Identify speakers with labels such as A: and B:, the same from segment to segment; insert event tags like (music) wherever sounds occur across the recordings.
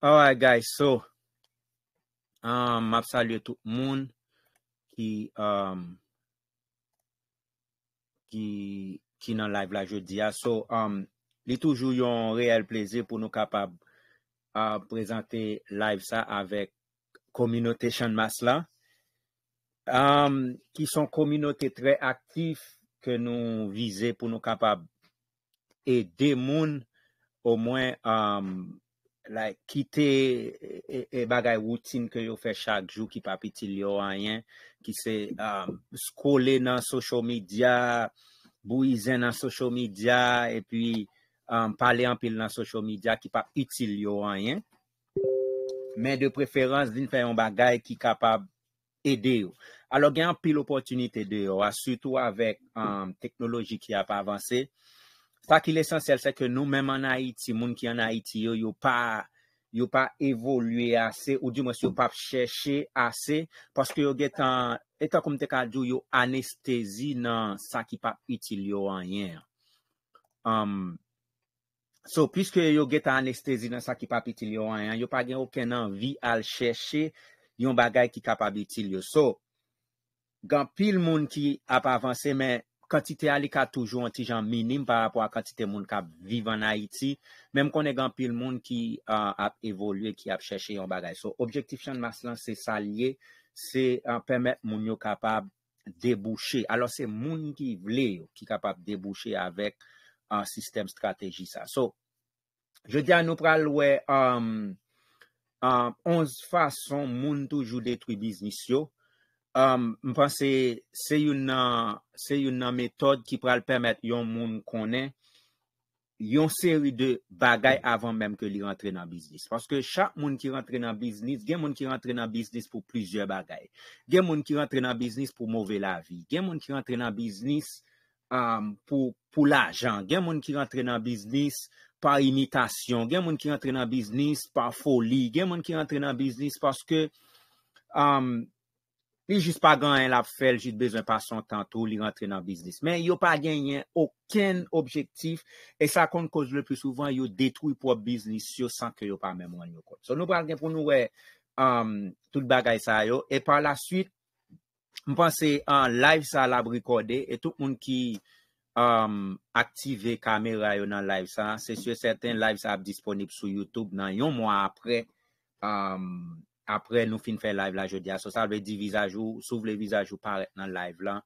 A: Alright guys, so um, Mav salye tout moun Ki Ki nan live la jeudi So, um, li toujou yon real pleze pou nou kapab prezante live sa avek kominote chan mas la um, Ki son kominote tre aktif ke nou vize pou nou kapab e de moun ou mwen am la kite e, e, e bagay woutin ke yo fe chak jou ki pa pitil yo anyen, ki se um, skole nan sosyo midya, bouyzen nan sosyo midya, e pi um, pale anpil nan sosyo midya ki pa itil yo anyen, men de preferans din fe yon bagay ki kapab ede yo. Alo gen anpil opotunite de yo, asutou avek um, teknologi ki ap avanse, Tak il esensel se ke nou mèm anayiti, moun ki anayiti yo, yo pa evolue ase ou di mwese yo pap chèche ase paske yo get an, etan koum te ka djou yo anestezi nan sa ki pap itil yo anyen. So, piske yo get anestezi nan sa ki pap itil yo anyen, yo pa gen okè nan vi al chèche yon bagay ki kapab itil yo. So, gan pil moun ki ap avanse men... Katite ali ka toujou an ti jan minim par rapor a katite moun ka vive an Haiti. Mem konen gan pil moun ki ap evolye, ki ap cheshe yon bagay. So, objektif chan mas lan se salye, se euh, pemet moun yo kapab debouche. Alors, se moun ki vle yo ki kapab debouche avèk an sistem strategi sa. So, je di an nou pral wè, 11 fason moun toujou detri biznis yo. Um, Mpase, se yon nan metode ki prale parem 欢 yon moun konen. Yon seri de bagay avan mem ki li rentre nan bisnis. Pashke chak moun ki rentre nan bisnis, ge moun ki rentre nan bisnis pou pwizye bagay. Ge moun ki rentre nan bisnis pou mouve lavi. Ge moun ki rentre nan bisnis um, pou l ajan. Ge moun ki rentre nan bisnis pou imitasyon. Ge moun ki rentre nan bisnis pou foli. Ge moun ki rentre nan bisnis pashke... Um, Li jist pa gan yon lap fel, jist bezon pa son tantou li rentre nan bisnis. Men, yo pa genyen oken objektif. E sa kon koz le pwisouvan, yo detrou yon pwop bisnis yo san ke yo pa memwen yo kon. So, nou pral gen pou nou we, um, tout bagay sa yo. E par la suite, mwen panse yon uh, live sa lab rekode. E tout moun ki um, aktive kamera yo nan live sa. Se syo, seten live sa ap disponib sou YouTube nan yon mwa apre. Um, apre nou fin fè live la jodia. So, salve di vizaj ou, souv le vizaj ou paret nan live lan,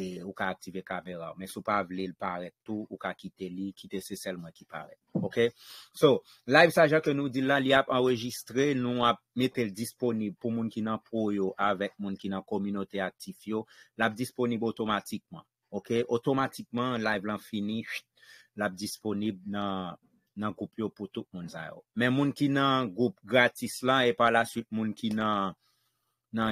A: e ou ka aktive kamera. Men sou pa vle l paret tou, ou ka kite li, kite se sel mwen ki paret. Ok, so, live sa jake nou di lan li ap enregistre, nou ap metel disponib pou moun ki nan pro yo, avek moun ki nan kominote aktif yo, l ap disponib otomatikman. Ok, otomatikman, live lan fini, l ap disponib nan... nan goup yo pou tout moun zay yo. Men moun ki nan goup gratis lan, e pa la süt moun ki nan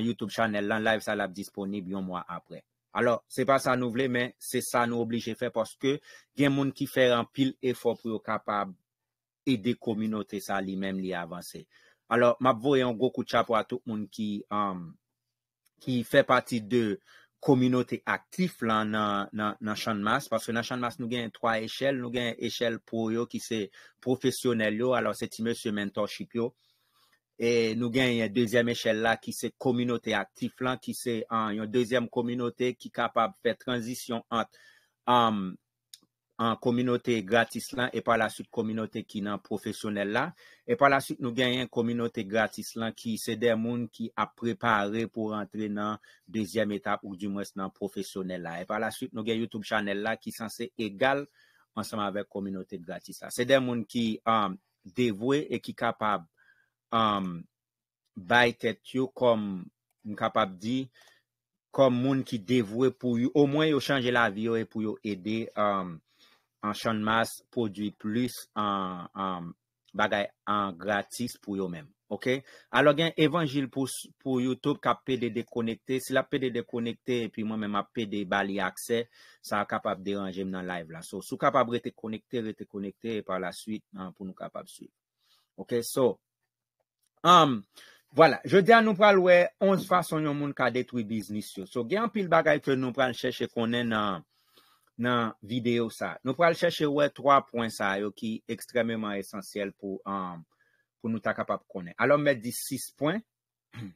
A: YouTube chanel lan, live sa la disponib yon mwa apre. Alors, se pa sa nou vle, men, se sa nou oblige fe poske gen moun ki fè an pil efor pou yo kapab ede kominote sa li men li avanse. Alors, map vwe yon goup koutcha pou a tout moun ki um, ki fè pati de kominote aktif lan nan chan mas, paske nan chan mas nou gen yon 3 eshel, nou gen eshel pou yo ki se profesyonel yo, alo se ti mè se mentorship yo, e nou gen yon 2e eshel la ki se kominote aktif lan, ki se yon 2e kominote ki kapab fè transisyon an... an kominote gratis lan, e pa la sut kominote ki nan profesyonel la, e pa la sut nou gen yon kominote gratis lan, ki se den moun ki ap prepare pou rentre nan dezyem etap ou di mwes nan profesyonel la, e pa la sut nou gen YouTube chanel la, ki san se egal ansanman vek kominote gratis la. Se den moun ki devwe, e ki kapab bayt et yo, kom moun ki devwe pou yo, o mwen yo chanje la viyo, e euh, pou yo ede, an chan mas, prodwi plis an bagay an gratis pou yo men. Alo gen, evanjil pou YouTube ka pede dekonekte, sila pede dekonekte, epi mwen men ma pede bali akse, sa a kapab deranje men nan live la. So, sou kapab rete konekte, rete konekte, par la suite, pou nou kapab suite. Ok, so, am, um, wala, je di an nou pral we, 11 fason yo moun ka detwi biznis yo. So, gen an pil bagay ke nou pral chèche konen nan nan videyo sa. Nou pral chèche wè 3 poin sa, yo ki ekstremèman esensyèl pou um, pou nou ta kapap konè. Alòm mèd di 6 poin, (clears throat)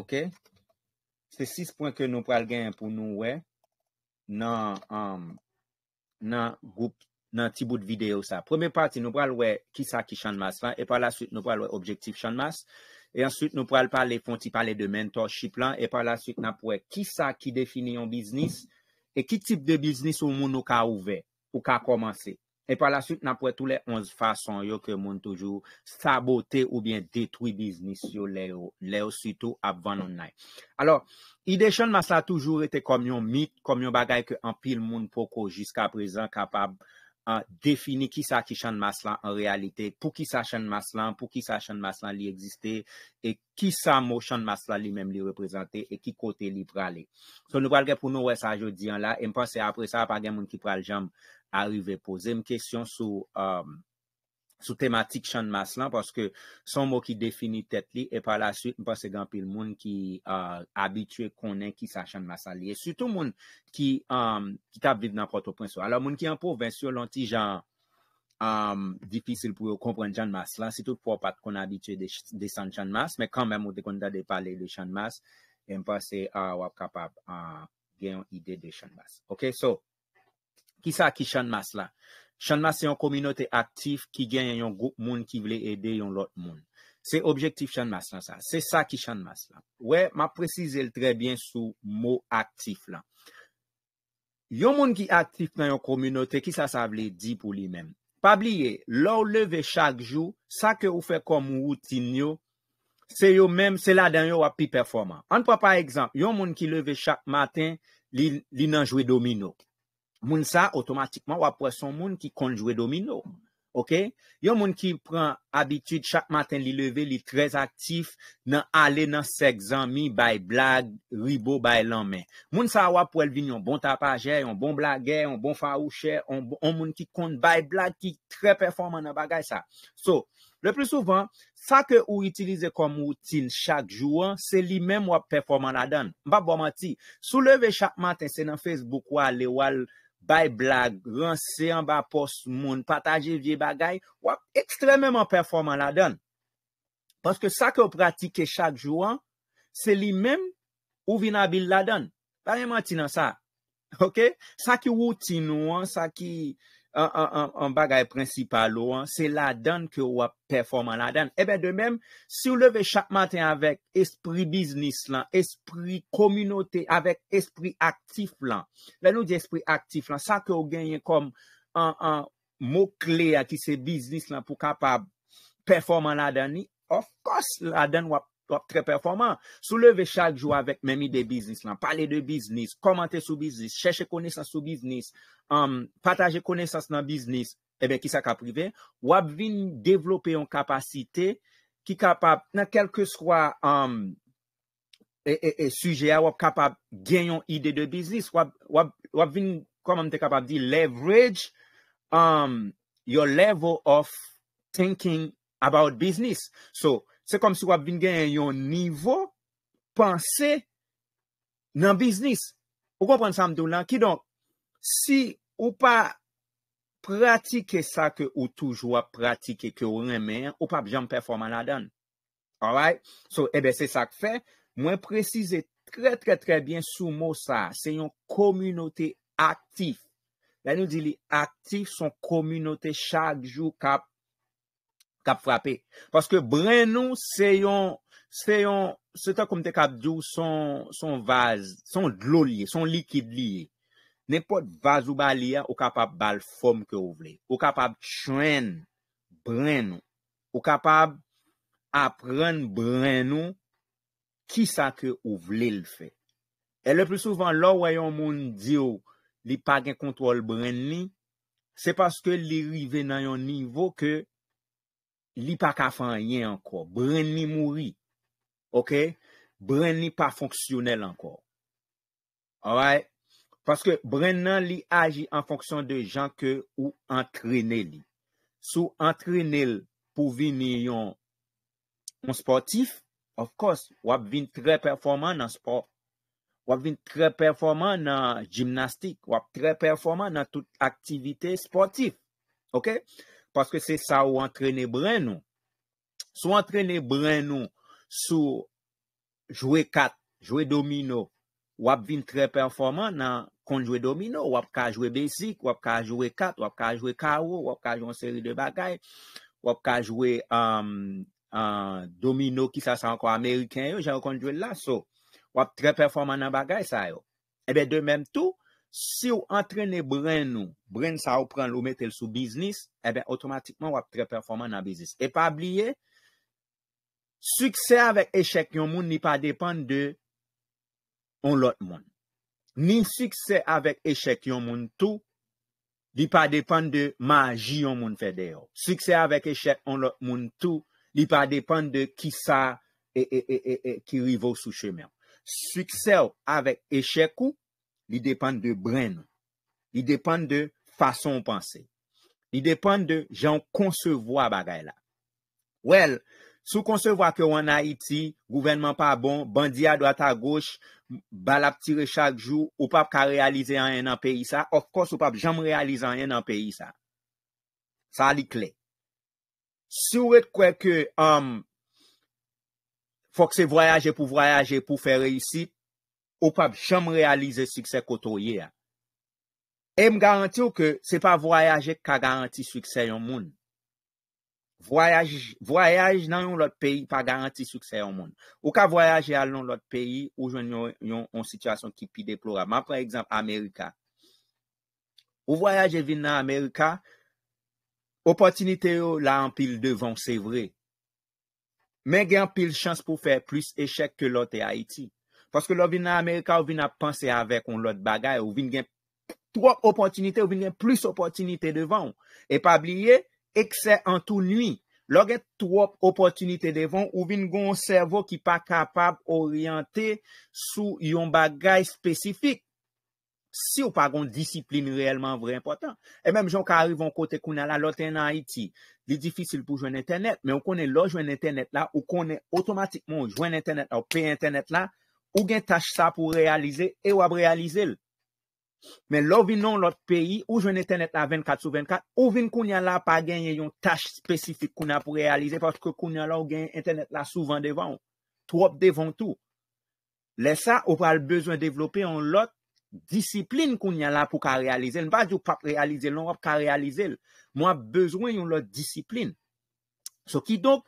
A: ok, se 6 poin ke nou pral gen pou nou wè nan um, nan group, nan ti bout videyo sa. Premè pati, nou pral wè ki sa ki chanmas, e par la süt nou pral wè objektif chanmas, e ansout nou pral pral lè fon ti pral lè de mentor ship lan, e par la süt nan pral ki sa ki defini yon biznis E ki tip de biznis ou moun nou ka ouve, ou ka komanse? E pala sut nan pou etou le 11 fason yo ke moun toujou sabote ou bien detwi biznis yo le yo, le yo sitou apvanonay. Alors, idechon mas la toujou rete kom yon mit, kom yon bagay ke anpil moun poko jiska prezan kapab, an defini ki sa ki chan mas lan an realite, pou ki sa chan mas lan, pou ki sa chan mas lan li egziste, e ki sa mou chan mas lan li menm li reprezenti, e ki kote li prale. So nou pralge pou nou wè sa jodi an la, e mpase apre sa apage moun ki pral jamb arrive pose, m kesyon sou... Um, sou tematik chanmas lan, paske son mou ki defini tet li, e pa la sut, mwen pa segan pil moun ki euh, abitue konen ki sa chanmas ali, e sutou moun ki euh, tablid nan proto prenso. Alors, moun ki an pou ven sur lonti jan euh, difícil pou yo kompren chanmas lan, sitou pou apat kon abitue de san chanmas, me kan men mou de kon da de pale le chanmas, mwen pa se wap kapab gen yon ide de chanmas. Ok, so, ki sa ki chanmas lan? Chanmas se yon kominote aktif ki gen yon goup moun ki vle ede yon lot moun. Se objektif chanmas lan sa. Se sa ki chanmas lan. Ouè, ma precize l trebyen sou mou aktif lan. Yon moun ki aktif nan yon kominote ki sa sa vle di pou li men. Pa bliye, lor leve chak jou, sa ke ou fe kom ou ou tin yo, se yo men, se la dan yo api performan. An pa pa ekzan, yon moun ki leve chak matin, li nan jwe domino. Moun sa, otomatikman, wap wè son moun ki kont jwè domino. Ok? Yon moun ki pran abitud chak maten li leve, li trez aktif, nan ale nan sek zanmi, bay blag, ribo bay lanmen. Moun sa wap wè pou el vin yon bon tapajè, yon bon blagè, yon bon fawouchè, yon moun ki kont bay blag, ki tre performan nan bagay sa. So, le plou souvan, sa ke ou itilize kom outil chak jwa, se li men wap performan la dan. Mba bo mati, sou leve chak maten, se nan Facebook wè, le wal, bay blag, ranse an ba pos moun, pataje vie bagay, wak ekstrememan performan la don. Paske sa ke ou pratike chak jou an, se li menm ou vinabil la don. Bay menm an ti nan sa. Ok? Sa ki wouti nou an, sa ki... an bagay prinsipal ou an, se la dan ke ou ap performan la dan. Eh Ebe de mem, sou leve chak maten avek espri biznis lan, espri kominote, avek espri aktif lan. La nou di espri aktif lan, sa ke ou genyen kom an mou kle a ki se biznis lan pou kapab performan la dan ni, ofkos la dan wap tre performan. Sou leve chak jou avek memi de biznis lan, pale de biznis, komante sou biznis, chèche kone sa sou biznis, Um, pataje konesas nan biznis, ebe ki sa ka prive, wap vin devlope yon kapasite ki kapap nan kelke swa um, e, e, e suje wap kapap gen yon ide de biznis, wap vin kom an te kapap di leverage um, your level of thinking about biznis. So, se kom si wap vin gen yon nivou panse nan biznis. Ou kon pan samdou lan ki donk, si Ou pa pratike sa ke ou toujwa pratike ke ou remen, ou pa jom performan la don. Alright? So, ebe eh se sak fe, mwen prezise tre tre tre bien sou mou sa. Se yon komunote aktif. La nou di li, aktif son komunote chak jou kap frape. Paske bre nou se yon, se yon, se ta komite kap di ou son vaz, son glou liye, son likid liye. Ne pot vazou balia ou kapab bal fom ke ou vle. Ou kapab chwen bren nou. Ou kapab apren bren nou ki sa ke ou vle l fe. E le plou souvan lò wè yon moun diyo li pa gen kontrol bren ni, se paske li rive nan yon nivou ke li pa kafan yon anko. Bren ni mouri. Ok? Bren ni pa fonksyonel anko. Away. Paske brennan li aji an fonksyon de jan ke ou antrene li. Sou antrene pou vin yon sportif, of course, wap vin tre performant nan sport. Wap vin tre performant nan jimnastik. Wap tre performant nan tout aktivite sportif. Ok? Paske se sa ou antrene brennan. Sou antrene brennan sou jwe kat, jwe domino. Wap vin tre performant nan konjwe domino, wap ka jwe besik, wap ka jwe kat, wap ka jwe kawo, wap ka jwen seri de bagay, wap ka jwe um, uh, domino ki sa sankwa Ameriken yo, jan wakonjwe la, so wap tre performant nan bagay sa yo. Ebe eh de menm tou, si ou antrene brin nou, brin sa ou pran lou metel sou biznis, ebe eh otomatikman wap tre performant nan biznis. E pa abliye, suksè avèk eshek yon moun ni pa depan de... on lot moun. Ni sukse avek eshek yon moun tou, li pa depan de maji yon moun fede yo. Sukse avek eshek yon moun tou, li pa depan de ki sa e e e e e ki rivo sou chemen. Sukse ou avek eshek ou, li depan de bren. Li depan de fason panse. Li depan de jan konsevo a bagay la. Well, sou konsevo a ke wana iti, gouvenman pa bon, bandi a doata goch, bal ap tire chak jou, ou pap ka realize an yon an peyi sa, okos ou pap jam realize an yon an peyi sa. Sa li kle. Si ou et kwe ke, um, fok se voyaje pou voyaje pou fe reysi, ou pap jam realize suksè koto ye a. E m garanti ou ke se pa voyaje ka garanti suksè yon moun. Voyage nan yon lot peyi pa garanti soukse yon moun. Ou ka voyaje alon lot peyi ou jwen yon yon yon sityasyon ki pi deplora. Ma pre ekzamp Amerika. Ou voyaje vin nan Amerika, opotinite yo la an pil devan, se vre. Men gen an pil chans pou fe plis eshek ke lot e Haiti. Paske lo vin nan Amerika ou vin a panse avek yon lot bagay, ou vin gen 3 opotinite, ou vin gen plis opotinite devan. E pa bliye, Ekse an tou nwi, log et tou wop opotunite devon ou vin goun servo ki pa kapab oryante sou yon bagay spesifik si ou pa goun disiplin reyelman vre important. E menm joun ka arrivon kote kou na la loten an iti, li difisil pou jwen internet, men ou konen lo jwen internet la ou konen otomatikmon jwen internet la ou pe internet la, ou gen tache sa pou realize e wap realize l. Men lò vin nou lòt peyi, ou jwen internet la 24 sou 24, ou vin kou nyan la pa genye yon tache spesifik kou nyan pou realize, pòske kou nyan la ou genye internet la souvan devan ou, tou wop devan tou. Lè sa, ou pal bezwen devlope yon lòt disiplin kou nyan la pou ka realize, nva djou pap realize, lò wop ka realize lè. Mwa bezwen yon lòt disiplin. So ki donk,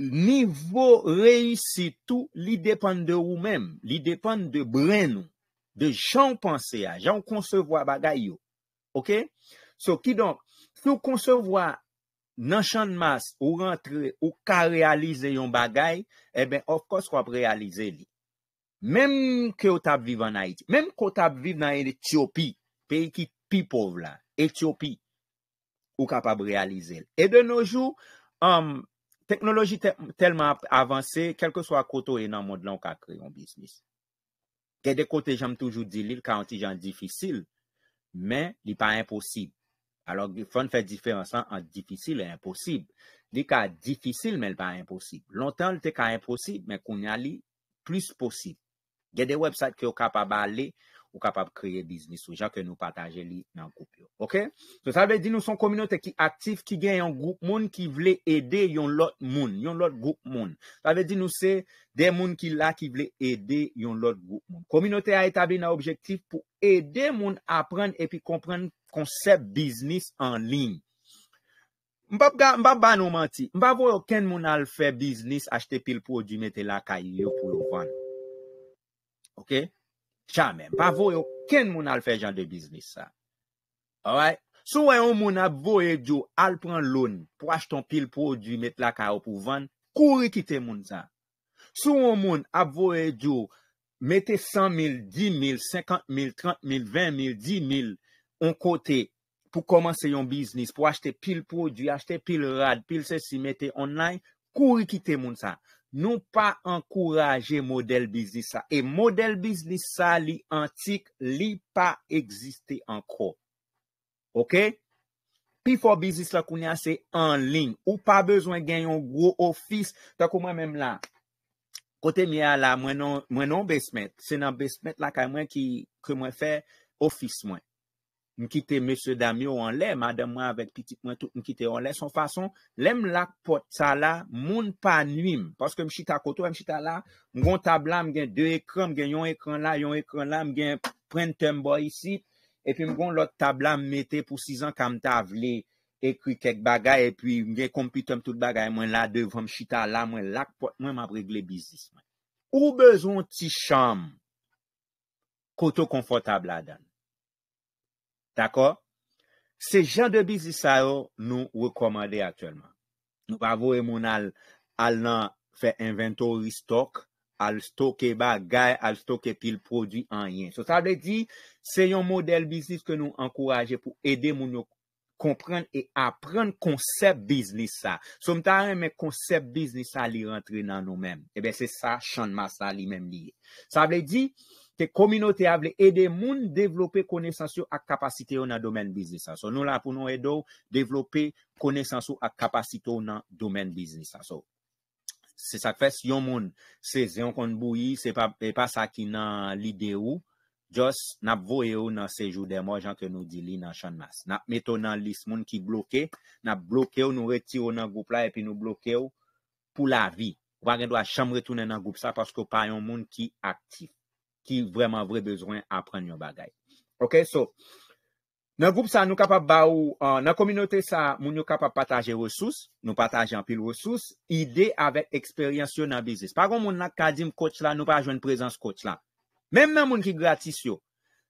A: nivou reisi tou, li depan de ou men, li depan de bre nou. De joun panse a, joun konsevwa bagay yo. Ok? So ki donk, nou konsevwa nan chan mas ou rentre ou ka realize yon bagay, e ben ofkos wap realize li. Mem ke wot ap vive nan Haiti. Mem ke wot ap vive nan Ethiopi, peyi ki pi povla. Ethiopi ou kapap realize li. E de noujou, um, teknoloji telman avanse, kelke swa koto enan mod lan wak kre yon bisnis. Gè de kote janm toujou di li, l ka an ti jan difisil, men li pa imposib. Alok, l fon fè diferansan an difisil e imposib. Li ka difisil, men l pa imposib. Lontan l te ka imposib, men koun ya li plus posib. Gè de website ki yo ka pa bali, Ou kapab kreye biznis ou ja ke nou pataje li nan koup yo. Ok? Se sa ve di nou son kominote ki aktif ki gen yon group moun ki vle ede yon lot moun. Yon lot group moun. Sa ve di nou se de moun ki la ki vle ede yon lot group moun. Kominote a etabli nan objektif pou ede moun apren epi kompren konsep biznis an lin. Mbap ba nou manti. Mbap vo ken moun al fe biznis achte pil pou ojime te la ka yon pou lopan. Ok? Cha men, pa vo yo ken moun al fè jan de biznis sa. Away, sou wè yon moun ap boye djou al pran loun pou acheton pil prodjou, met laka ou pou van, kou rikite moun sa. Sou wè yon moun ap boye djou mette 100,000, 10,000, 50,000, 30,000, 20,000, 10,000, on kote pou komanse yon biznis, pou achete pil prodjou, achete pil rad, pil se si, mette online, kou rikite moun sa. Nou pa ankouraje model bizlis sa. E model bizlis sa li antik li pa egziste anko. Ok? Pifo bizlis la koun ya se anling. Ou pa bezwen genyon gro ofis. Takou mwen menm la. Kote mwen ya la mwen non, non besmet. Senan besmet la kwen mwen ki kwen mwen fe ofis mwen. Mkite Mese Damyo an lè, madèm wè avèk pitik mwen tout mkite an lè. Son fason, lèm lak pot sa la, moun pa nwim. Paske mchita koto, mchita la, mgon tabla mgen de ekran, mgen yon ekran la, yon ekran la, mgen printembo isi. Epi mgon lot tabla mwete pou 6 an kam tabli, ekri kek bagay, epi mwen kompitem tout bagay, mwen la devon, mchita la, mwen lak pot, mwen mabregle bizis. Ou bezon ti chanm koto konfo tabla dan? D'akor? Se jan de biznis a yo nou rekomande aktwèlman. Nou pa vowe moun al nan fè inventori stok, al stoke bagay, al stoke pil prodwi anyen. So sa ble di, se yon model biznis ke nou ankouraje pou ede moun nou komprenne e aprenne konsep biznis sa. Som ta reme konsep biznis sa li rentre nan nou menm. Ebe eh se sa chan mas sa li menm liye. Sa ble di... kominote avle ede moun devlope konesansyo ak kapasite yo nan domen biznis. So nou la pou nou edo devlope konesansyo ak kapasite yo nan domen biznis. Se sak fes yon moun se zyon kon bou yi, se e pa sa ki nan lide yo jos nap voye yo nan sejou de mò jan ke nou di li nan chanmas. Nap meto nan lis moun ki bloke nap bloke yo nou reti yo nan goup la epi nou bloke yo pou la vi. Ou agen do a chanm retounen nan goup sa pasko pa yon moun ki aktif. ki vreman vre bezwen apren yon bagay. Ok, so, nan voup sa nou kapap ba ou, nan kominote sa, moun nou kapap pataje resous, nou pataje anpil resous, ide avèk eksperyans yo nan bizis. Paron moun la kadim kòch la, nou pa jwen prezans kòch la. Mem nan moun ki gratis yo,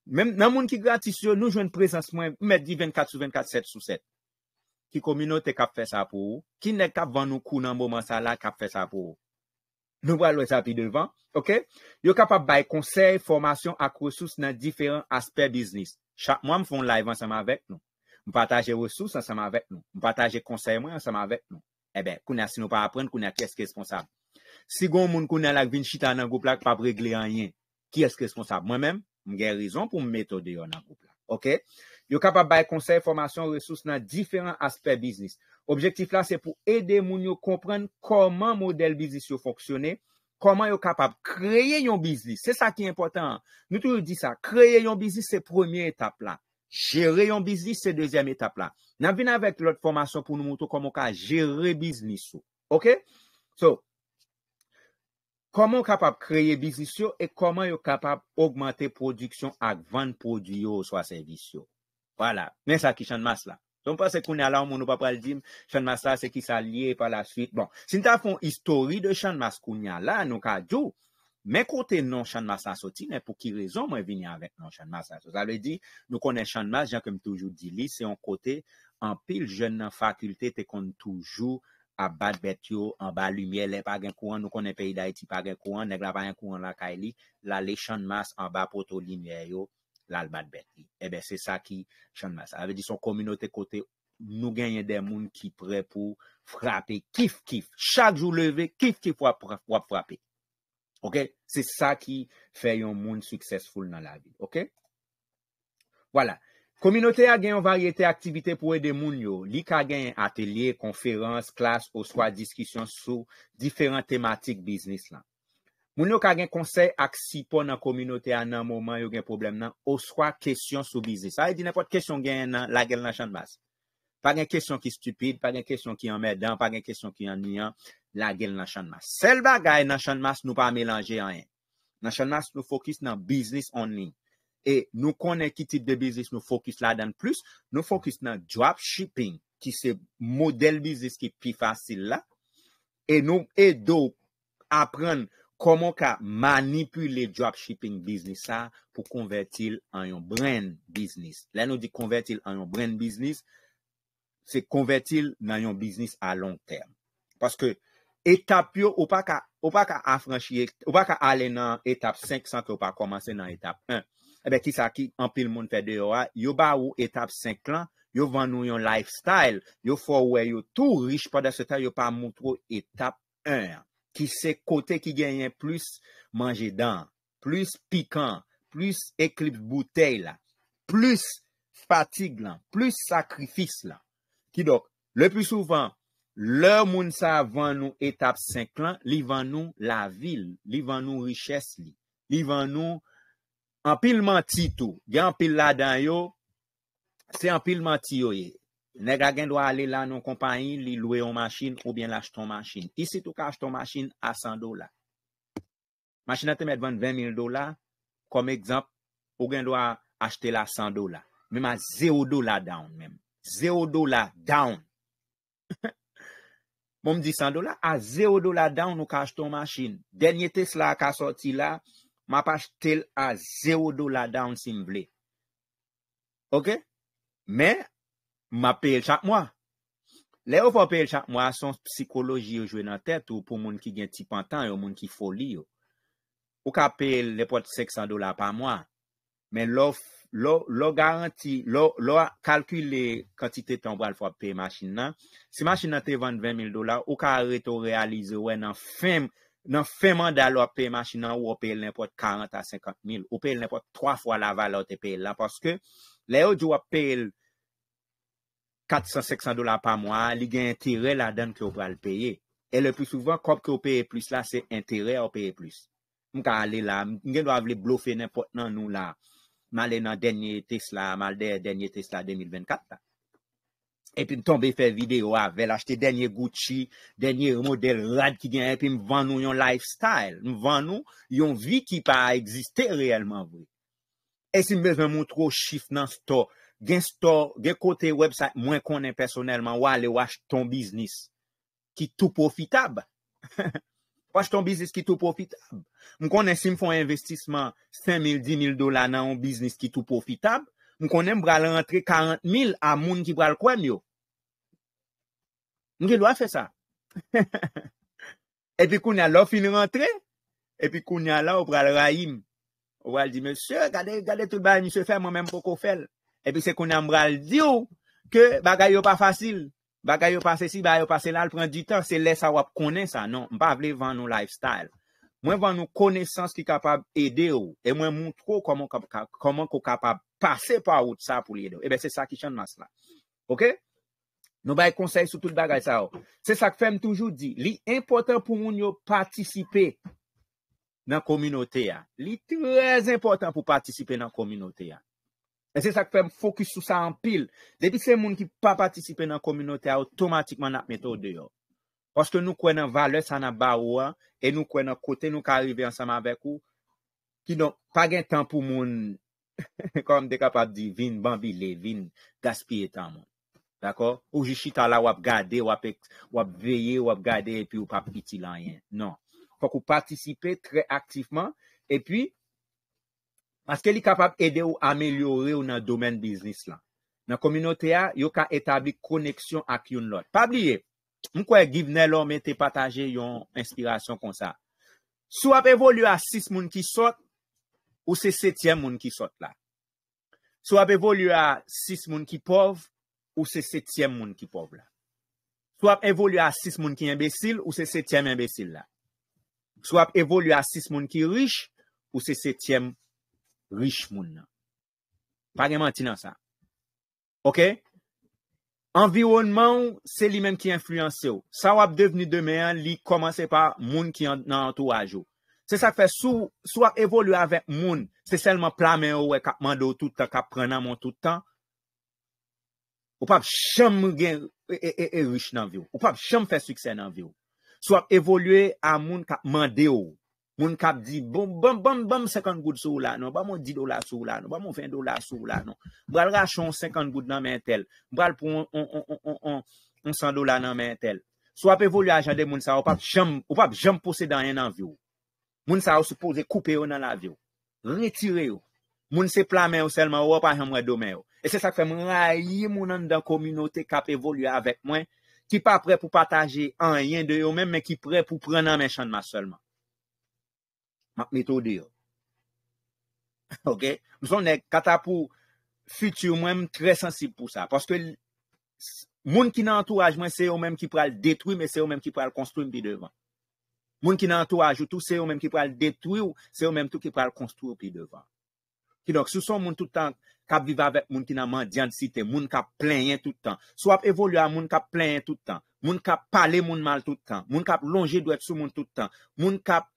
A: nan moun ki gratis yo, nou jwen prezans mwen, mè di 24 sou 24, 7 sou 7, ki kominote kap fè sa pou ou, ki nek kap van nou kou nan mouman sa la, kap fè sa pou ou. Nou vwa lwet api devan, ok? Yo kapap bay konsey, formasyon ak resous nan diferent asper biznis. Mwen mfon live an seman vek nou. Mwen pataje resous an seman vek nou. Mwen pataje konsey mwen an seman vek nou. Ebe, eh kounen si nou pa apren, kounen kesk responsab. Si goun moun kounen lak vin chita nan goup lak pa bregle an yen, ki esk responsab? Mwen men, mwen gen rizon pou mwen metode yo nan goup lak, ok? Yo kapap bay konsey, formasyon, resous nan diferent asper biznis. Objektif la se pou ede moun yo komprenn koman model bizis yo fonksyonen. Koman yo kapap kreye yon bizis. Se sa ki important. Noutou yo di sa. Kreye yon bizis se premier etape la. Jere yon bizis se deuxième etape la. Nan vin avèk lòt formasyon pou nou moutou koman ka jere bizis yo. Ok? So, koman yo kapap kreye bizis yo e koman yo kapap augmante prodiksyon ak vande prodiyo ou swa servis yo. Voilà. Men sa kishan mas la. Ton pa se kounya la, ou moun nou pa pral di, chan mas la se ki sa liye pa la suite. Bon, sin ta fon istori de chan mas kounya la, nou ka djou, men kote non chan mas la soti, ne pou ki rezon mwen vini anvek non chan mas la soti. Sa le di, nou konen chan mas, jan kem toujou di li, se yon kote, an pil jen nan fakulte te kon toujou, a bat bet yo, an ba lumye, le pa gen kouan, nou konen peyi da iti pa gen kouan, neg la pa gen kouan la ka e li, la le chan mas an ba poto limye yo, Ebe, eh se sa ki chan mas. Ave dison, kominote kote nou genye de moun ki pre pou frape. Kif, kif, chak jou leve, kif, kif, wap frape. Ok, se sa ki fe yon moun suksesful nan la vi. Ok? Wala, kominote a gen yon varyete aktivite pou e de moun yo. Li ka gen atelier, konferans, klas, ou swa diskisyon sou diferent tematik biznis lan. Moun nou ka gen konsey ak sipon nan kominote an nan mouman yo gen problem nan, ou swa kesyon sou biznis. A e di nepot kesyon gen nan la gel nan chanmas. Pa gen kesyon ki stupide, pa gen kesyon ki an mèd an, pa gen kesyon ki an nyan, la gel nan chanmas. Sel bagay nan chanmas nou pa melanje an yen. Nan chanmas nou fokus nan biznis an nin. E nou konen ki tip de biznis nou fokus la dan plus, nou fokus nan dropshipping ki se model biznis ki pi fasil la. E nou edo apren... komon ka manipule dropshipping biznis sa pou konvertil an yon brand biznis. La nou di konvertil an yon brand biznis, se konvertil nan yon biznis a long term. Paske etap yo ou pa ka alen nan etap 5 san ke ou pa komanse nan etap 1. Ebe ki sa ki, an pil moun pe de yo a, yo ba ou etap 5 lan, yo van nou yon lifestyle, yo fwa ou e yo tou rich pa de se ta, yo pa moun tro etap 1 an. Ki se kote ki genyen plus manje dan, plus pikant, plus eklip boutey la, plus patig lan, plus sakrifis la. Ki do, le pi souvan, le moun sa van nou etap 5 lan, li van nou la vil, li van nou riches li, li van nou anpilman ti tou, gen anpil la dan yo, se anpilman ti yo ye. Neg a gen do a ale la nou kompanyi li lwe yon masin ou bien la ch ton masin. Isi tou ka ch ton masin a 100 dola. Masin a teme dvan 20 mil dola. Kom ekzamp, ou gen do a achte la 100 dola. Men ma 0 dola down men. 0 dola down. Bon (laughs) m di 100 dola, a 0 dola down nou ka ch ton masin. Denye tes la ka soti la, ma pa ch tel a 0 dola down si m vle. Ok? Men... M apel chak mwa. Le ou pa apel chak mwa, son psikoloji yo jwe nan tet, ou pou moun ki gen ti pantan, ou moun ki foli yo. Ou ka apel le pot 600 dolar pa mwa. Men lo garanti, lo kalkule kantite ton bral fwa apel machin nan. Si machin nan te 20 000 dolar, ou ka reto realize wè nan fem, nan feman da lo apel machin nan ou apel ne pot 40 000 a 50 000. Ou apel ne pot 3 fwa la valote apel la. Paske le ou jo apel 400-500 dola pa mwa, li gen intere la den ki yo pa l peye. E le pou souvan, kom ki yo peye plus la, se intere yo peye plus. M ka ale la, m gen do avle blofe nè pot nan nou la. Malen nan denye Tesla, malden denye Tesla 2024 la. E pi m tombe fe video av, vel achete denye Gucci, denye remodel rad ki gen, e pi m van nou yon lifestyle, m van nou yon vi ki pa a egziste reyelman vwe. E si m bezan moutro chif nan store, gen store, gen kote web site, mwen konen personelman, wale wache ton biznis ki tou profitable. (laughs) Wache ton biznis ki tou profitable. Mwen konen si mfon investisman, 5000-10000 dola nan mwen biznis ki tou profitable, mwen konen mbra l rentre 40 000 a moun ki mbra l kwen yo. Mwen gen lwa fe sa. (laughs) Epi koun ya la fin rentre, epi koun ya la ou pral raim. Ou wale di, mensye, gade tout bar mwen se fè mwen men mpo ko fèl. Epi se konan mbral di ou, ke bagay yo pa fasil. Bagay yo pase si, bagay yo pase la, l pren di tan, se lè sa wap konen sa. Non, mpa vle van nou lifestyle. Mwen van nou konesans ki kapab ede ou, e mwen mwontro koman ko kapab pase pa out sa pou li ede ou. Ebe, se sa ki chan mas la. Ok? Nou bay konsey sou tout bagay sa ou. Se sa ke fem toujou di, li important pou moun yo patisipe nan kominote ya. Li trez important pou patisipe nan kominote ya. E se sak fèm fokus sou sa an pil. Depi se moun ki pa patisipe nan kominote a otomatikman (laughs) ap meto deyo. Oste nou kwen nan vale sanan ba ou an, e nou kwen nan kote nou ka arrive ansaman vek ou, ki nou pa gen tan pou moun, konm dekap ap di, vin, banvi le, vin, gaspye tan moun. Dako? Ou jishita la wap gade, wap veye, wap gade, epi ou pap giti lan yon. Non. Fok ou patisipe tre aktifman, epi, Maske li kapap ede ou amelyore ou nan domen biznis lan. Nan kominote a, yo ka etabli koneksyon ak yon lot. Pabli ye, mwen kwa givne lor mwen te pataje yon inspirasyon kon sa. Sou ap evolu a 6 moun ki sot, ou se 7 moun ki sot la. Sou ap evolu a 6 moun ki pov, ou se 7 moun ki pov la. Sou ap evolu a 6 moun ki imbesil, ou se 7 moun ki imbesil la. Sou ap evolu a 6 moun ki rich, ou se 7 moun ki rich. Rich moun nan. Pagèman ti nan sa. Ok? Environman ou, se li men ki influense ou. Sa wap deveni demean, li komanse pa moun ki nan entourage ou. Se sa fè sou, sou wak evolu avèk moun. Se selman plame ou, e kap mandou toutan, kap prenan moun toutan. Ou pap chanm gen, e, e, e, e rich nan vi ou. Ou pap chanm fè suksè nan vi ou. Sou wak evoluè a moun kap mandé ou. Moun kap di, bom, bom, bom, bom, 50 gout sou la nou, ba moun 10 dola sou la nou, ba moun 20 dola sou la nou. Bral rachon 50 gout nan men tel, bral pou 100 dola nan men tel. Sou ap evolu ajande moun sa wap jom posè dan yen nan vyo. Moun sa wap se pose koupe yo nan la vyo. Retire yo. Moun se plame yo selman, wap a yon mwen do men yo. E se sak fe moun rayye moun an dan kominote kap evolu avèk mwen, ki pa pre pou pataje an yen de yo men, men ki pre pou pre nan men chanman selman. Mak metode yo. (laughs) Ok? Mouson ne katapou futu ou mwenm kre sensib pou sa. Paske moun ki nan entourage mwen se yo mwenm ki pral detwi me se yo mwenm ki pral konstruy mpi devan. Moun ki nan entourage ou tou se yo mwenm ki pral detwi ou se yo mwenm ki pral konstruy mpi devan. Ki nok sou son moun toutan kap viva vek moun ki nan mandyan site moun kap plenye toutan. Sou ap evolu an moun kap plenye toutan. Moun kap pale moun mal toutan. Moun kap longe dwek sou moun toutan. Moun kap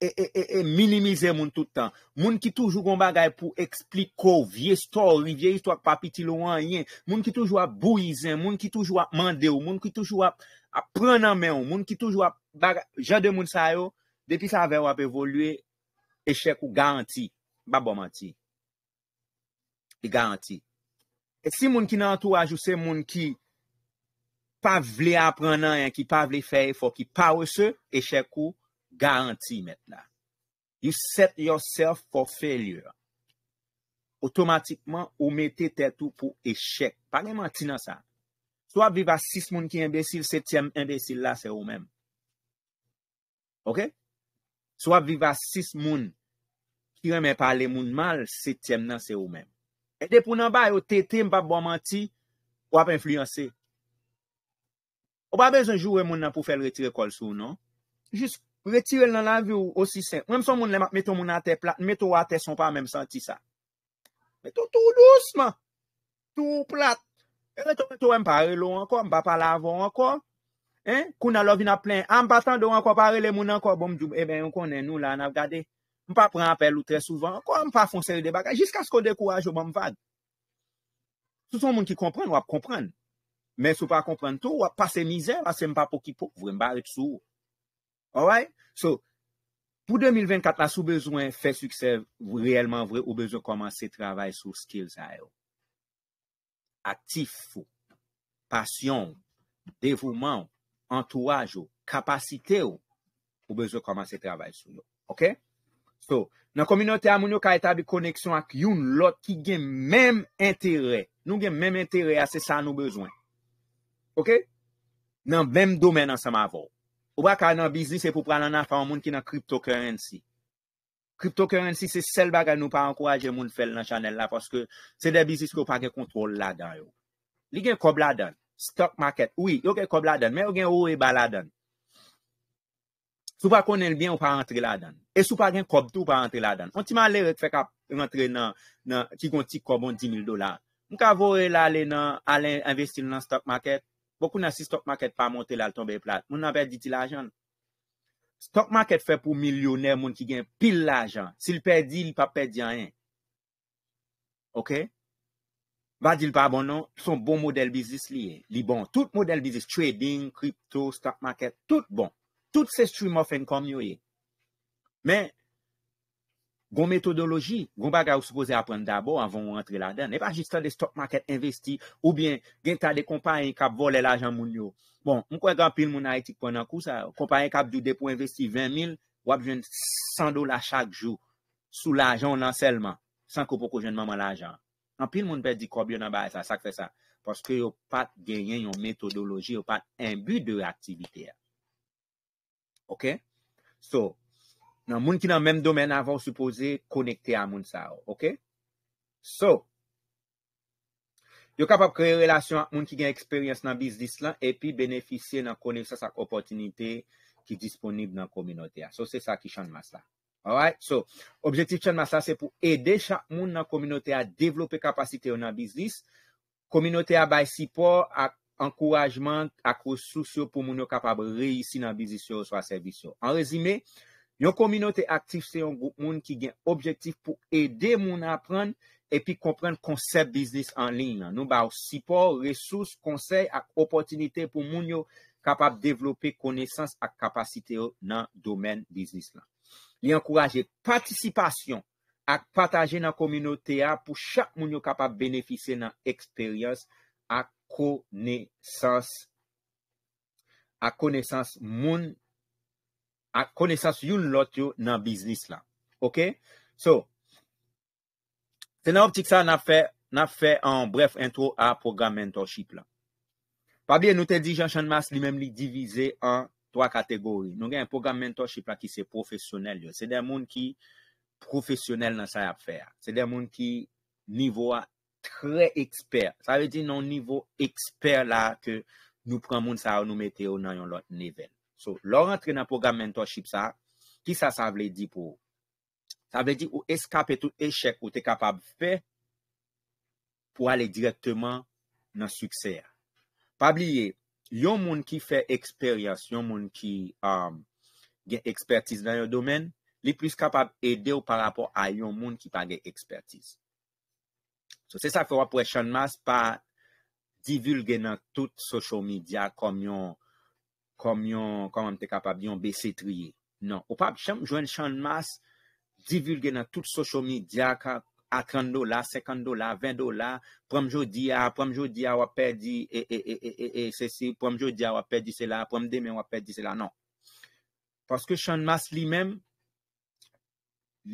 A: E, e, e, e minimize moun toutan. Moun ki toujou goun bagay pou eksplikou, vie histori, vie histori papitilou an yen, moun ki toujou ap bouyzen, moun ki toujou ap mande ou, moun ki toujou ap aprenan men ou, moun ki toujou ap bagay, jade moun sa yo, depi sa ve ou ap evolue, eshek ou garanti, babo manti. E garanti. Et si moun ki nan tou ajouse moun ki pa vle aprenan en, ki pa vle fey, fo ki pa wese eshek ou, garanti met la. You set yourself for failure. Otomatikman ou mette tè tou pou échèk. Pa gen manti nan sa. So ap viva 6 moun ki embésil, 7è embésil la, se ou men. Ok? So ap viva 6 moun ki remè pale moun mal, 7è nan se ou men. E depou nan ba, yo tè tè mbap bon manti, wap enfluyansè. Ou pa bez anjou wè moun nan pou fèl retire kol sou, non? Jus Ou retirel nan la view ou si sen. Ou mèm son moun lèm ap meto moun an te plat. Mèm to a te son pa mèm senti sa. Meto tou lousman. Tou plat. E mèm to mèm parel ou anko. Mèm pa lavan anko. Hein? Kou nan lovin ap plen. An batan do anko parel e moun anko. Bon mèm djoub. E eh bèm yon konen nou la nan gade. Mèm pa pran apel ou tre souvan anko. Mèm pa fon seri de bagaj. Jiska sko de kou ajo bon mwad. Souson moun ki kompren wap kompren. Mèm sou pa kompren tou. Alright? So, pou 2024, la sou bezwen, fè suksev, ou reèlman vre, ou bezwen komanse travay sou skills a yo. Aktif ou, pasyon, devouman, entouaj ou, kapasite ou, ou bezwen komanse travay sou yo. Ok? So, nan kominote a moun yo ka etabli koneksyon ak yon lot ki gen menm entere, nou gen menm entere ase sa nou bezwen. Ok? Nan menm domen an seman avon. Ou ba ka nan bizis e pou pran nan afan moun ki nan cryptocurrency. Cryptocurrency se sel ba ga nou pa ankoraje moun fel nan chanel la. Foske se de bizis ki ou pa ge kontrol la dan yo. Li gen kob la dan. Stock market. Oui, yo gen kob la dan. Men ou gen ou e ba la dan. Sou pa konen l byen ou pa rentre la dan. E sou pa gen kob tou pa rentre la dan. On ti man le fe ka rentre nan ki kon ti kob on 10.000 dolar. Mou ka vore la le nan alen investi nan stock market. Fokou nan si stock market pa monte lal tombe plat. Moun nan perd di ti l ajan. Stock market fe pou milyoner moun ki gen pil l ajan. Si l perdi, l pa perdi an yon. Ok? Va di l pa abon nan. Son bon model bizis li e. Li bon. Tout model bizis. Trading, crypto, stock market. Tout bon. Tout se stream of income yon e. Men. Gon metodoloji, gon ba ga ou sepose apren dabo avon ou rentre la den. E pa jistan de stock market investi, ou bien gen ta de kompanyen kap vole l'ajan moun yo. Bon, mwen kwa gen apil moun na etik ponan kou sa, kompanyen kap di depo investi 20,000, wap jen 100 dola chak jou, sou l'ajan lan selman, san ko poko jen maman l'ajan. Anpil moun pe di kobyo nan ba sa, sa kre sa. Paske yo pat genyen yon metodoloji, yo pat embi de aktivite. Ok? So, nan moun ki nan menm domen avan suppose konekte a moun sa ou. Ok? So, yo kapap kre relasyon ak moun ki gen eksperyans nan bizlis lan epi beneficye nan konekse sak opotinite ki disponib nan kominote a. So, se sa ki chan mas la. Alright? So, objektif chan mas la se pou ede chan moun nan kominote a devlope kapasite yo nan bizlis. Kominote a bay sipor ak ankourajman ak resursyo pou moun yo kapap reisi nan bizlis yo swa servis yo. An rezime, Yon kominote aktif se yon goup moun ki gen objektif pou ede moun apren epi kompren konsep biznis anlin nan. Nou ba ou sipor, resous, konsey ak opotinite pou moun yo kapap devlope konesans ak kapasite yo nan domen biznis lan. Li ankoraje patisipasyon ak pataje nan kominote ya pou chak moun yo kapap benefise nan eksperyans ak konesans moun ak kone sas yon lot yo nan biznis la. Ok? So, tena optik sa na fe, na fe an bref entro a program mentorship la. Pa biye nou te di Jean-Jean Mas li mem li divize an 3 kategori. Nou gen program mentorship la ki se profesyonel yo. Se den moun ki profesyonel nan sa yap fer. Se den moun ki nivou a tre ekspert. Sa ve di nan nivou ekspert la ke nou pran moun sa an nou meteo nan yon lot nevel. So, lor rentre nan program mentorship sa, ki sa sa vle di pou? Sa vle di ou eskap etou eshek ou te kapab fe pou ale diretman nan sukser. Pabliye, yon moun ki fe eksperyans, yon moun ki um, gen ekspertise nan yo domen, li plus kapab ede ou par rapport a yon moun ki pa gen ekspertise. So, se sa fwa pweshan mas pa divulge nan tout sosyo midya kom yon kom yon, kom an te kapab, yon bese triye. Non. Ou pab, chan, jwen chan mas divulge nan tout sosyo midi a 30 dola, 50 dola, 20 dola, pram jodi a, pram jodi a, wapè di, e, e, e, e, e, e, se si, pram jodi a, wapè di se la, pram demen wapè di se la. Non. Paske chan mas li men,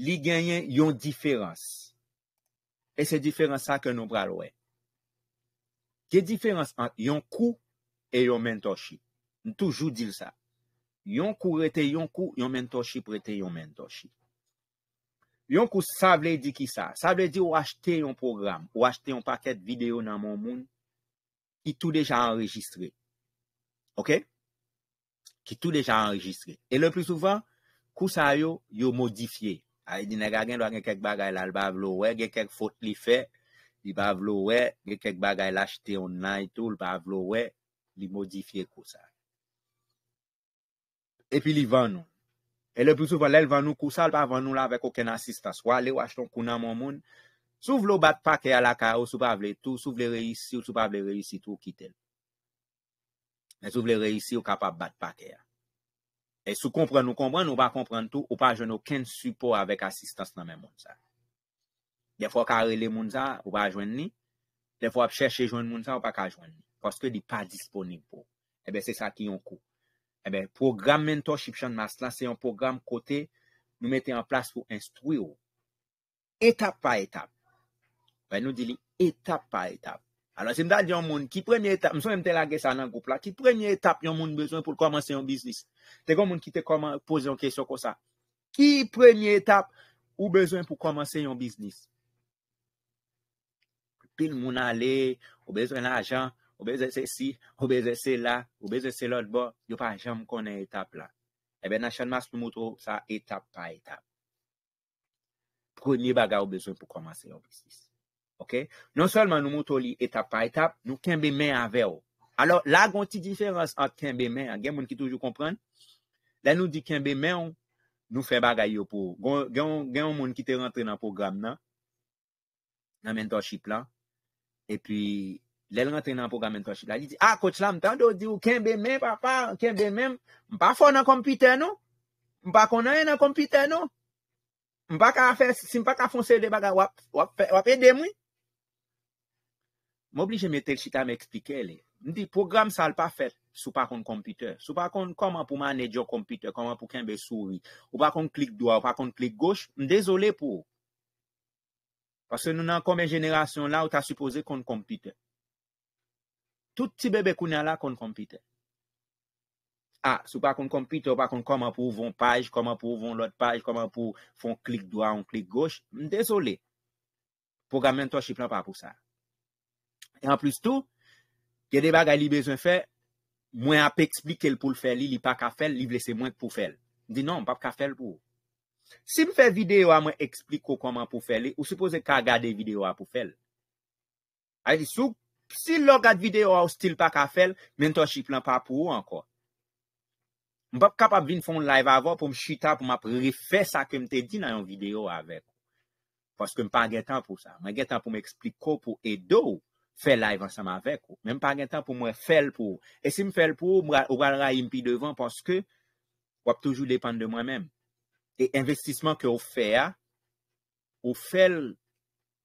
A: li genyen yon diferans. E se diferans sa ke nou bral we. Ke diferans an? Yon kou, e yon mentorship. toujou dil sa. Yon kou rete yon kou, yon mentoshi prete yon mentoshi. Yon kou sa vle di ki sa. Sa vle di ou achete yon program, ou achete yon paket video nan moun moun ki tou deja enregistre. Ok? Ki tou deja enregistre. E le plus ouvan kou sa yo, yo modifiye. A yi dine gagen lwa gen kek bagay lal bavlo we, gen kek fote li fe li bavlo we, gen kek bagay lachete yon nan itou, li bavlo we li modifiye kou sa. Epi li van nou. E le pou sou pa lèl van nou kousal pa van nou la vek okèn asistans. Wale wach ton kounan moun moun. Sou vle ou bat pa kèya e la ka ou sou pa vle tout. Sou vle reissi ou sou pa vle reissi tout ki tèl. Men sou vle reissi ou kapab bat pa kèya. E, e sou komprèn ou komprèn ou pa komprèn tout ou pa jwen okèn support avèk asistans nan men moun sa. De fwa kare le moun sa ou pa jwen ni. De fwa ap chèche jwen moun sa ou pa kajwen ni. Poske di pa disponibou. Ebe se sa ki yon kou. Ebe, eh program mentorship chan mas lan, se yon program kote nou mette yon plas pou instruy yo. Etap pa etap. Ve nou di li etap pa etap. Alo se mda di yon moun ki prene etap, mso mte lage sa nan goup la, ki prene etap yon moun bezwen pou komanse yon biznis. Te kon moun ki te koman, pose yon kesyon kon sa. Ki prene etap ou bezwen pou komanse yon biznis? Pil moun ale, ou bezwen la ajan. Oubeze se si, oubeze se la, oubeze se lot bo, yo pa jam konen etap la. Ebe, na chan mas nou moutou sa etap pa etap. Pwè ni baga oubezoun pou komanse yo bisis. Ok? Non solman nou moutou li etap pa etap, nou kenbe men aveyo. Alors, la gonti diferans ak kenbe men, gen moun ki toujou kompran. La nou di kenbe men, nou fe baga yo pou. Gen moun ki te rentre nan program nan. Nan mentorship la. E pi... Lè l rentre nan program men to chit la. Li di, a, ah, koch la, m tan do, di ou ken be men, pa pa, ken be men. M pa fon nan kompite nou. M pa kon anye nan kompite nou. M pa ka fè, si m pa ka fon sè de baga, wap, wap, wap, wap e demou. M oblije me tel chit a me ekspike li. M di, program sa l pa fèt sou pa kon kompite. Sou pa kon, koman pou manè di yo kompite, koman pou ken be sou. Ou pa kon klik doa, ou pa kon klik goch. M dezolé pou. Pase nou nan kome jeneration la ou ta suppose kon kompite. Tout ti bebe kounen la kon kompite. A, sou pa kon kompite ou pa kon koman pou von page, koman pou von lot page, koman pou fon klik doa ou klik goche. M dezole. Programment to chiflan pa pou sa. E an plus tou, kede bagay li bezon fe, mwen ap eksplike l pou l fel li, li pa ka fel, li vlese mwen pou fel. Di nan, m pap ka fel pou. Si m fe videyo a mwen ekspliko koman pou fel li, ou sepose ka gade videyo a pou fel. A li souk, Psi lò gade videyo a ou stil pa ka fel, men to chiflan pa pou ou anko. M pa kapab vin foun live avon pou m chita, pou m ap rifè sa ke m te di nan yon videyo avek. Paske m pa gen tan pou sa. M gen tan pou m ekspliko pou edou fel live ansan ma vek ou. Men m pa gen tan pou m wè fel pou. E si m fel pou, m wal ray yon pi devan paske wap toujou depan de mwen men. E investisman ke ou fè a, ou fel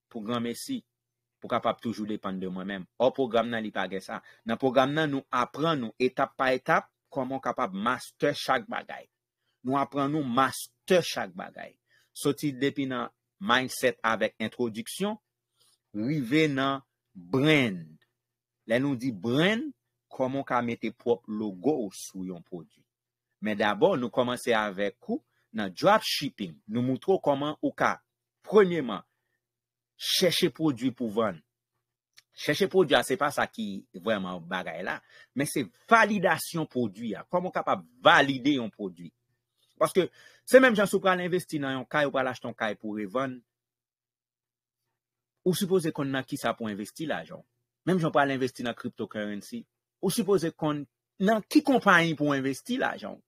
A: pou gran mesi. Ou kapap toujou depan de mwen menm. Ou program nan li page sa. Nan program nan nou apren nou etap pa etap. Koman kapap master chak bagay. Nou apren nou master chak bagay. Soti depi nan mindset avèk introduksyon. Ouive nan brand. La nou di brand. Koman ka mette prop logo ou sou yon prodit. Men d'abor nou komanse avèk kou. Nan dropshipping. Nou moutro koman ou ka. Premyèman. chèche prodwi pou von. Chèche prodwi, ah, ah. a, se pa sa ki vwèman bagay la, men se validasyon prodwi, a, komon ka pa valide yon prodwi. Paske, se menm jan sou pral investi nan yon kay ou pral achton kay pou revon, ou suppose kon nan ki sa pou investi la, jon. Menm jan pral investi nan cryptocurrency, ou suppose kon nan ki kompany pou investi la, jon.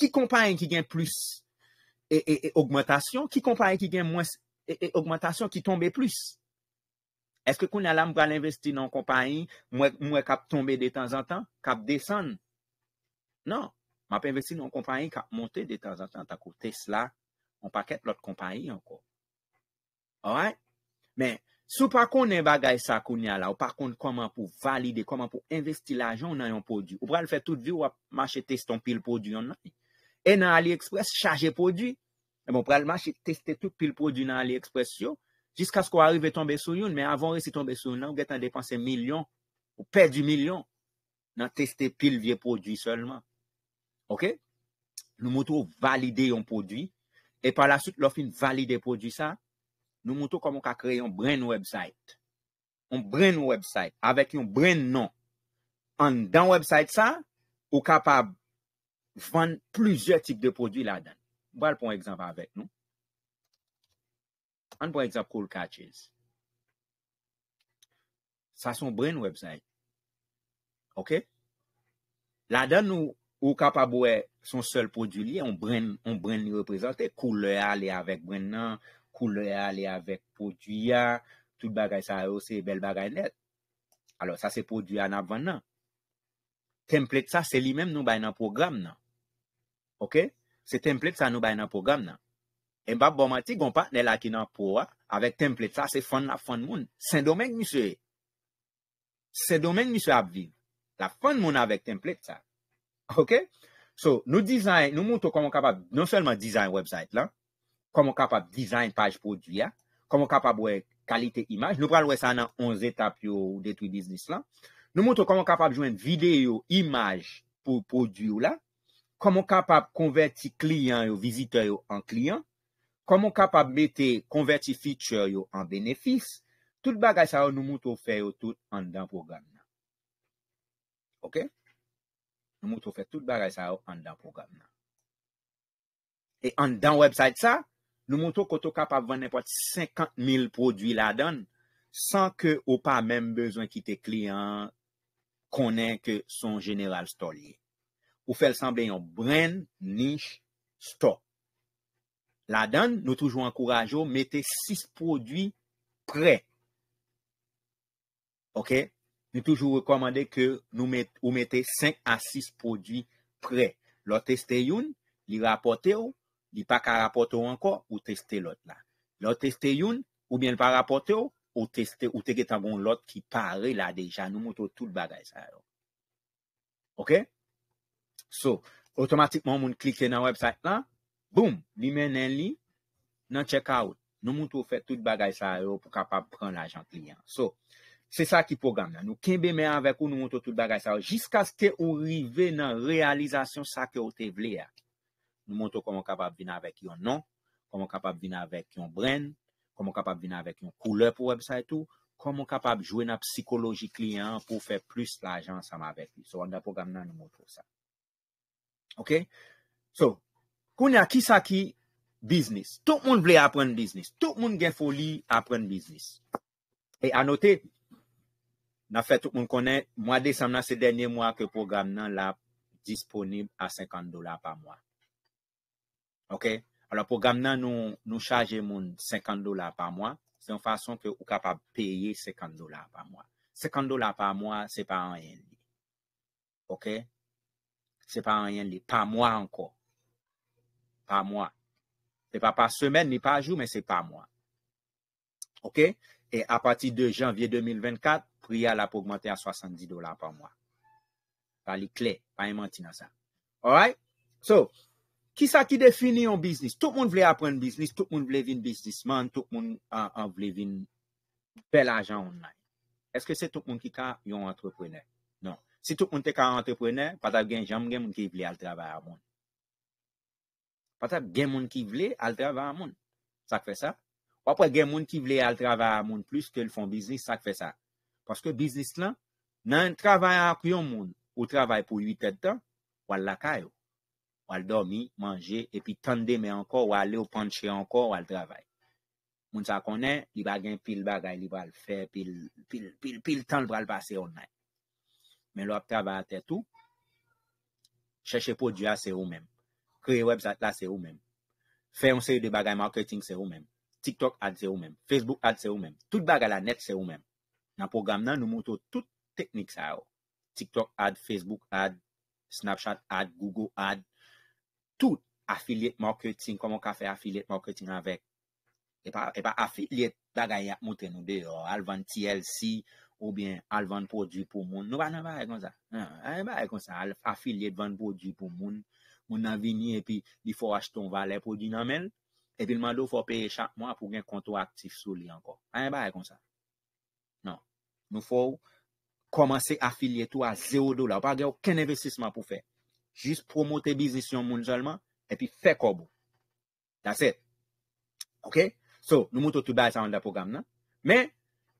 A: Ki kompany ki gen plus e augmentation, ki kompany ki gen mwens E augmantasyon ki tombe plus. Eske koun ya la mwè mwen investi nan kompanyi mwen kap tombe de tan zan tan? Kap desen? Nan. Mwen ap investi nan kompanyi kap monte de tan zan tan tako Tesla. Mwen paket lot kompanyi anko. Awe? Men, sou pa konen bagay sa koun ya la. Ou pa konen koman pou valide, koman pou investi la ajon nan yon podi. Ou pral fè tout vi wap mwache teston pil podi yon nan. E nan AliExpress chaje podi. E bon, pralman che teste tout pil prodwi nan li ekspresyon, jiska skou arrive tombe sou yon, men avon resi tombe sou yon nan, ou get an depanse milyon, ou perdi milyon, nan teste pil vie prodwi solman. Ok? Nou moutou valide yon prodwi, e pala soute lò fin valide prodwi sa, nou moutou komon ka kreye yon bren website. Yon bren website, avek yon bren nan. An dan website sa, ou kapab fan plujer tip de prodwi la dan. Boal pou an ekzamp avèk nou. An pou an ekzamp koul katchez. Sa son brèn website. Ok. La dan nou, ou kapabouè, son sol prodjou li, an brèn, an brèn li reprezentè. Koul lè a lè avèk brèn nan, koul lè a lè avèk prodjou ya, tout bagay sa yo se bel bagay net. Alo, sa se prodjou ya nan apvan nan. Template sa se li mèm nou bay nan program nan. Ok. Ok. Se template sa nou bay nan program nan. E mbap bon mati goun pat ne lakina pou a. Awek template sa se fon la fon moun. Se domen gmise. Se domen gmise apvi. La fon moun awek template sa. Ok. So nou design. Nou moutou koman kapab. Non selman design website lan. Koman kapab design page pou di ya. Koman kapab wek kalite imaj. Nou pral wè sa nan 11 etap yo detwidis dis lan. Nou moutou koman kapab jwen video imaj pou produ yo la. komon kapap konverti kliyan yo, vizite yo an kliyan, komon kapap bete konverti feature yo an benefis, tout bagay sa yo nou moutou fe yo tout an dan program nan. Ok? Nou moutou fe tout bagay sa yo an dan program nan. E an dan website sa, nou moutou koto kapap vane pati 50.000 prodwi la dan, san ke ou pa menm bezwen ki te kliyan konen ke son general storeye. Ou fèl sambè yon brand, niche, store. La dan, nou toujou an kouraj ou mette 6 prodwi pre. Ok? Nou toujou rekomande ke ou mette 5 a 6 prodwi pre. Lò testè yon, li rapote ou, li pa ka rapote ou anko, ou testè lòt la. Lò testè yon, ou bien pa rapote ou, ou testè, ou teke tabon lòt ki pare la deja. Nou moutou tout bagay sa yo. Ok? So, otomatikman moun klike nan website la, boum, li men nen li, nan check out. Nou moun tou fè tout bagay sa yo pou kapab pran l'ajant klien. So, se sa ki program la. Nou kenbe men anvek ou nou moun tou tout bagay sa yo jiska se te ou rive nan realizasyon sa ke ou te vle ya. Nou moun tou komon kapab binan avèk yon non, komon kapab binan avèk yon bren, komon kapab binan avèk yon koule pou website ou, komon kapab jwe nan psikoloji klien pou fè plus l'ajant sa ma avèk yon. So, anvek program nan nou moun tou sa. Ok? So, koun ya ki sa ki, business. Tout moun ble apren business. Tout moun gen foli apren business. E anote, na fè tout moun konen, mwa de sam nan se denye mwa ke program nan la disponib a 50 dolar pa mwa. Ok? Alors program nan nou chaje moun 50 dolar pa mwa, se yon fason ke ou kapab peye 50 dolar pa mwa. 50 dolar pa mwa, se pa an en. Ok? se pa enyen li. Pa mwa anko. Pa mwa. Se pa pa semen ni pa jou, men se pa mwa. Ok? E apati de janvye 2024, priya la pou augmente a 70 dolar pa mwa. Pa li kle. Pa yon manti nan sa. Alright? So, ki sa ki defini yon biznis? Tout moun vle apren biznis, tout moun vle vin biznisman, tout moun vle vin bel ajan online. Eske se tout moun ki ka yon entreprener? Si tout moun te ka entreprener, patap gen jom gen moun ki vle al travay a moun. Patap gen moun ki vle al travay a moun. Sak fe sa. Wapwe gen moun ki vle al travay a moun plus ke l fon bisnis, sak fe sa. Paske bisnis lan, nan travay a kuyon moun, ou travay pou 8 etta, wal lakay ou. Wal dormi, manje, epi tande me anko, wale ou panche anko, wal travay. Moun sa konen, li bagen pil bagay, li bal fe, pil, pil, pil, pil, pil tanl bral pase onay. Men lo ap traba a te tou. Cheche pou di a se ou men. Kre web sat la se ou men. Fe yon seri de bagay marketing se ou men. TikTok ad se ou men. Facebook ad se ou men. Tout bagay la net se ou men. Nan program nan nou moutou tout teknik sa yo. TikTok ad, Facebook ad, Snapchat ad, Google ad. Tout affiliate marketing. Koman ka fe affiliate marketing avek? E, e pa affiliate bagay yap mouten nou de yo. Alvan TLC. Ou byen al vande prodji pou moun. Nou ba nan ba e kon sa? Nan. A yon ba e kon sa. Al afilye vande prodji pou moun. Moun nan vini epi. Li fo acheton valen prodji nan men. Epi lman do fo peye chakman pou gen konto aktif sou li anko. A yon ba e kon sa? Nan. Nou fo. Komanse afilye tou a 0 do la. Ou pa ge ou ken investisman pou fe. Jis promo te bizisyon moun zolman. Epi fe kobou. That's it. Ok. So. Nou moutou tou bay sa an da program nan. Men.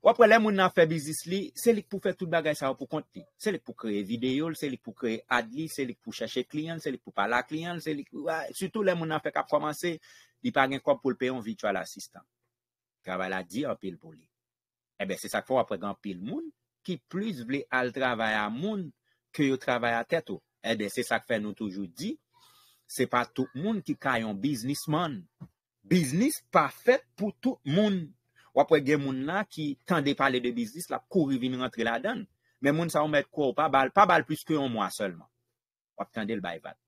A: Wapre le moun nan fe bizis li, se li pou fe tout bagay sa wap pou konti. Se li pou kreye videyo, se li pou kreye adli, se li pou chache klyen, se li pou pala klyen, se li pou... Soutou le moun nan fe kap komanse, li pagen kop pou lpeyon virtual assistant. Kwa wala di wapil pou li. Ebe se sak fwa wapregan pil moun ki plus vle al travay a moun ki yo travay oh. eh a teto. Ebe se sak fwe nou toujou di, se pa tout moun ki kayon biznisman. Biznis pafet pou tout moun. Wap wè gen moun la ki tende pale de biznis la, kou revini rentre la dan. Men moun sa ou mèd kou ou pa bal, pa bal pwiske yon mwa selman. Wap tende l bay bat.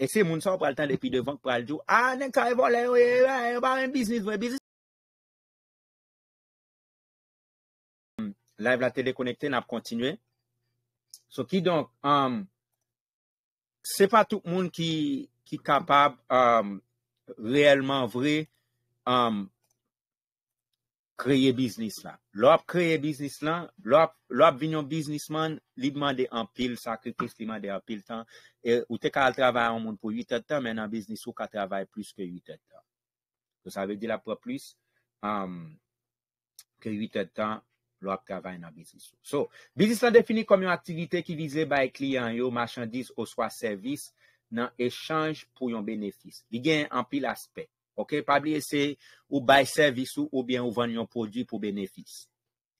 A: E se moun sa ou pral tende pi devan pral jou, a, nen ka e volè, ou e, ou e, ou e, ou e, ou e, ou e, ou e, ou e, ou e, ou e, ou e, ou e, ou e, ou e, ou e, ou e, ou e. La, ev la telekonekte, na ap kontinue. So ki donk, um, se pa tout moun ki kapab, um, reyelman vre, am, um, Kreye biznis la. Lop kreye biznis la, lop vin yon biznisman, li dman de an pil, sa krikis li dman de an pil tan. E ou te ka al travay an moun pou 8 etan, men an biznis ou ka travay plus ke 8 etan. So sa ve di la pou ap plus, kreye 8 etan, lop travay nan biznis ou. So, biznis la defini kom yon aktivite ki vize bay klien yo, machandis ou swa servis nan echange pou yon benefis. Vi gen an pil aspek. Ok, pa bli ese ou bay servis ou ou bien ou vanyon prodwi pou benefis.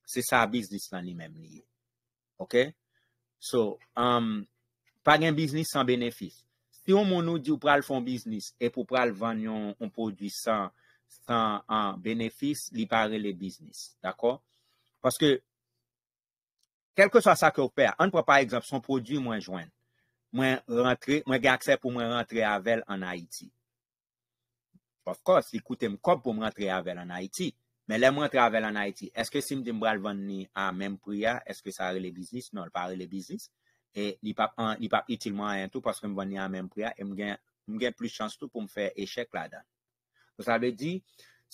A: Se sa bisnis lan li menm liye. Ok, so, um, pag en bisnis san benefis. Si ou moun nou di ou pral fon bisnis e pou pral vanyon un prodwi san benefis, li pare le bisnis. D'akor? Paske, kelke sa sa korper, an pa pa egzapson prodwi mwen jwen. Mwen rentre, mwen gagse pou mwen rentre avel an Haiti. Of course, li koute m kop pou m rentre avèl an Haiti. Men lè m rentre avèl an Haiti, eske sim di m bral venni an mèm priya, eske sa re le biznis, non l par le biznis, e li pap itil mwen an tout paske m venni an mèm priya, m gen plis chans tout pou m fè echèk la dan. Ou sa be di,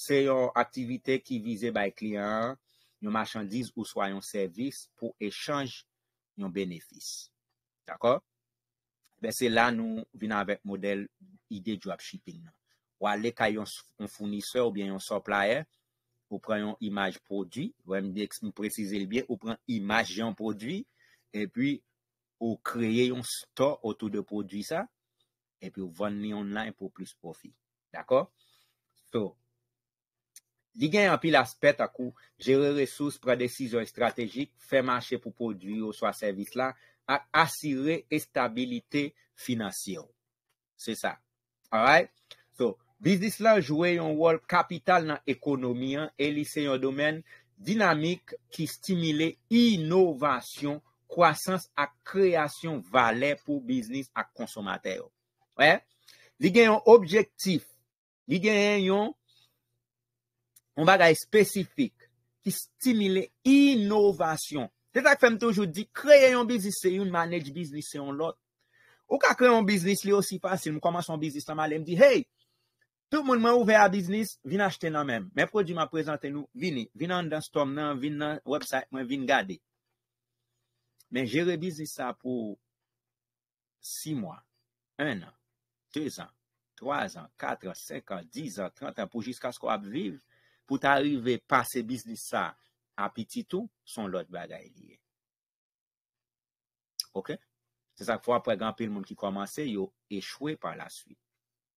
A: se yo aktivite ki vize bay klien, yo marchandiz ou soyon servis pou echange yon benefis. D'akor? Eh ben se la nou vin avèk model ide dropshipping nan. Ou ale ka yon founiseur ou bien yon supplier. Ou pren yon imaj prodwi. Ou eme dek nou prezise libyen. Ou pren imaj yon prodwi. E pi ou kreye yon store otou de prodwi sa. E pi ou vwane yon line pou plus profi. D'akor? So. Ligen yon pil aspet akou. Jere resous pre dekizyon estrategik. Fè manche pou prodwi ou swa servis la. A asire estabilite finansyon. Se sa. Alright? So. Biznis la jwe yon wol kapital nan ekonomi an, e li se yon domen dinamik ki stimile inovasyon, kwasans ak kreasyon vale pou biznis ak konsomate yo. We? Li gen yon objektif, li gen yon mbaga yon spesifik, ki stimile inovasyon. Se tak fèm toujou di, kreye yon biznis se yon manèj biznis se yon lot. Ou ka kreye yon biznis li osi pasil, mkoman son biznis sa male, mdi hey, Tout moun mwen ouve a biznis, vin achete nan men. Men prodjouman prezante nou, vin an dan stom nan, vin nan website, mwen vin gade. Men jere biznis sa pou 6 moun, 1 an, 3 an, 3 an, 4 an, 5 an, 10 an, 30 an, pou jiska sko ap viv, pou t'arive pase biznis sa apiti tou, son lot bagay liye. Ok? Se sak fwa preganpe yon moun ki komanse, yon echwe par la suite.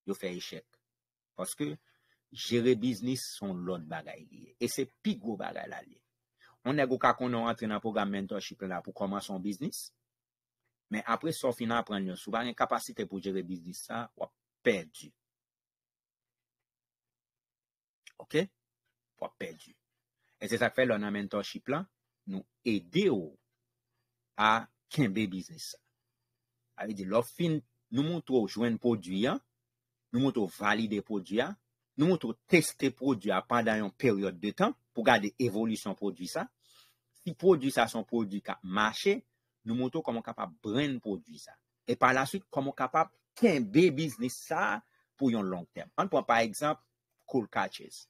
A: Yon fey eshek. Paske jere biznis son loun bagay liye. E se pi gwo bagay la liye. On e gwo ka konon atre nan program mentorship la pou koman son biznis. Men apre son finan apren loun souban, yon kapasite pou jere biznis sa wap perdi. Ok? Wap perdi. E se sa fe loun nan mentorship la, nou ede yo a kenbe biznis. A ve di, loun fin, nou moun tro jwen produyan, Nou moutou valide pou di a. Nou moutou teste pou di a pandan yon periode de tan pou gade evolusyon pou di sa. Si pou di sa son pou di ka mache, nou moutou koman kapap brene pou di sa. E pa la süt koman kapap ken be biznis sa pou yon long term. An pou an pa ekzamp, cool catches.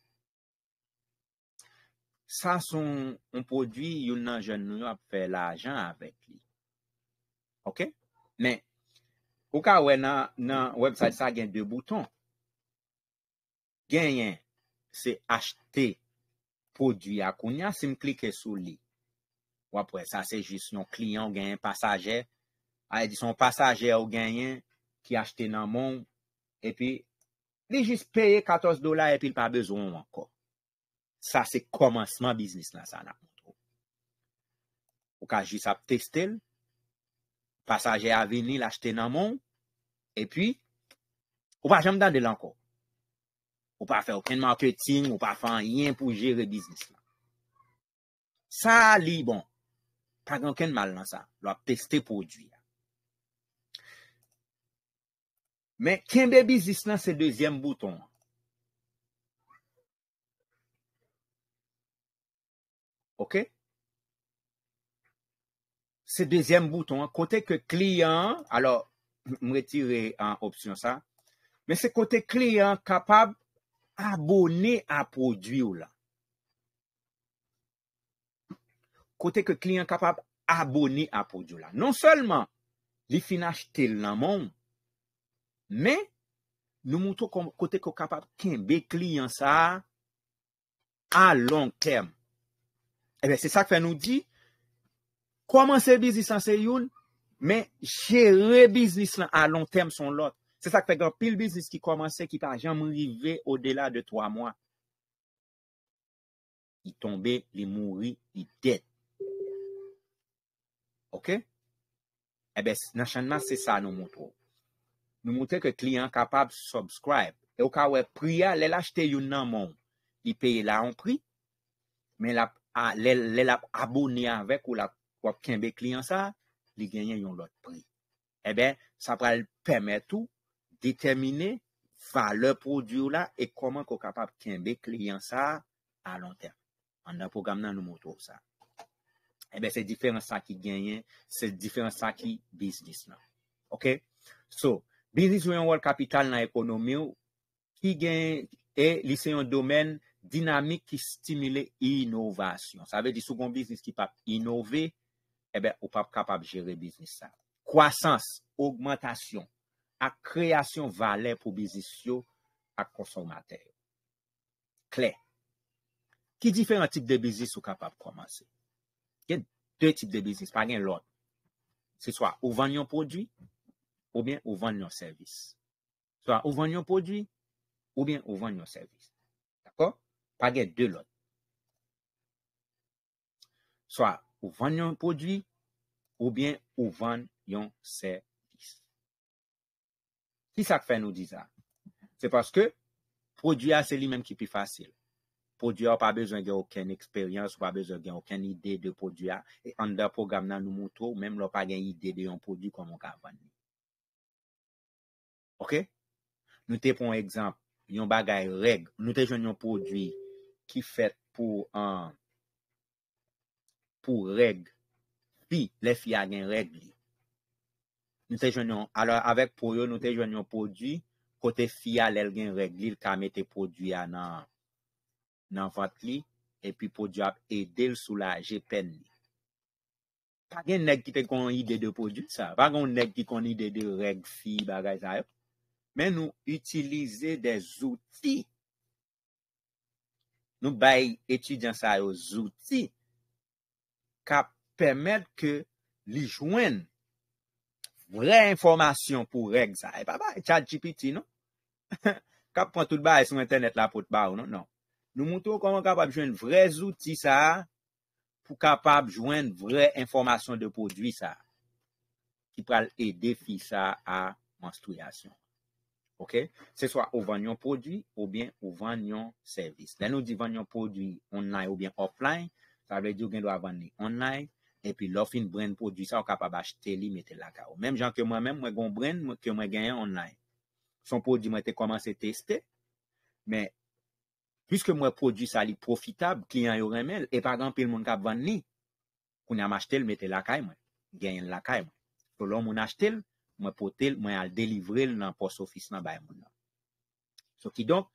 A: Sa son pou di yon nan jen nou ap pel ajan avek li. Ok? Men, Ou ka wè nan website sa gen dè bouton. Genyen se achte podi akoun ya. Se m klike sou li. Wapwè sa se jis nou kliyon genyen pasaje. A e di son pasaje ou genyen ki achte nan moun. E pi li jis peye 14 dola e pi l pa bezoun wakon. Sa se komanseman biznis la sa nan moun. Ou ka jis ap testel. Pasaje avini l achte nan moun. E pi, ou pa jom dan de lanko. Ou pa fe okèn marketing, ou pa fe an yin pou jere biznis nan. Sa li bon. Pag an okèn mal nan sa. Lo ap testè pou ou dwi. Men, ken be biznis nan se dezyen bouton? Ok? Se dezyen bouton, kote ke kliyan, alo... mretire an opsyon sa, men se kote kliyan kapab abone a produyo la. Kote ke kliyan kapab abone a produyo la. Non selman, li finachte l nan moun, men, nou moutou kote ko kapab kenbe kliyan sa a long term. Ebe, eh se sak fe nou di, kwa man se bizisan se youn, Men, chere biznis lan a long tem son lot. Se sak pek an, pil biznis ki komanse, ki pa jan mou rive o delan de 3 moun. I tombe, li mouri, li det. Ok? Ebe, eh nan chanman se sa nou moutro. Nou moutre ke kliyan kapab subscribe. E ou ka we priya, lel achete yon nan moun. I peye la an pri. Men, lel ap abouni anvek ou la wap kenbe kliyan sa. li genyen yon lot pri. Ebe, eh sa pral permetou determine valeur produr la e koman ko kapap kenbe kliyan sa a lon ter. An nan program nan nou moutou sa. Ebe, eh se diferans sa ki genyen, se diferans sa ki biznis nan. Ok? So, biznis yon wòl kapital nan ekonomi yo, ki genyen, e li se yon domen dinamik ki stimile inovasyon. Sa ve di sou bon biznis ki pap inovey, ebe, eh ou pa kapab jere biznis sa. Kwasans, augmentation, ak kreasyon valen pou biznis yo ak konsomater. Kler. Ki diferant tip de biznis ou kapab komanse? Gen, de tip de biznis, pa gen lòd. Se swa, ou vanyon prodwi, ou bien ou vanyon servis. Swa, ou vanyon prodwi, ou bien ou vanyon servis. D'akò? Pa gen de lòd. Swa, ou van yon prodwi, ou bien ou van yon servis. Ki sa k fe nou dizan? Se paske, prodwi a se li menm ki pi fasil. Prodwi a pa bezon gen oken eksperyans, ou pa bezon gen oken ide de prodwi a, e an da program nan nou moutou, menm lò pa gen ide de yon prodwi kon moun ka van. Ok? Nou te pon ekzamp, yon bagay reg, nou te jen yon prodwi ki fet pou an pou reg. Pi, le fia gen reg li. Nou te jwenyon, alor avek pou yo nou te jwenyon pou di, kote fia lel gen reg li, l kamete pou di anan. Nan fat li, epi pou di ap ede l sou la jepen li. Pag gen neg ki te kon ide de pou di sa, vagon neg ki kon ide de reg fi bagay sa yo, men nou itilize de zouti. Nou bay eti djan sa yo zouti, kap pèmèd ke li jwen vre informasyon pou reg sa. E pa ba, e chad jipiti nou. (laughs) Kap pon tout ba e sou internet la pou t'ba ou nou. Non. Nou moutou konon kap ap jwen vre zouti sa pou kap ap jwen vre informasyon de podwi sa. Ki pral e defi sa a manstuyasyon. Ok? Se swa ou vanyon podwi ou bien ou vanyon servis. Lè nou di vanyon podwi, on ay ou bien offline. pa ve di ou gen do avan ni online, epi lo fin brend prodwisa ou kapab achete li metel laka ou. Mem jan ke mwen men mwen gon brend mwen ke mwen genye online. Son prodwima te komanse teste, men, pwiske mwen prodwisa li profitab, kliyan yon remel, epagan pil moun kapvan ni, koun yaman achete li metel laka ou e mwen, genye laka ou e mwen. Se lon moun achete l, mwen potel, mwen al delivre l nan post office nan bay moun nan. So ki don,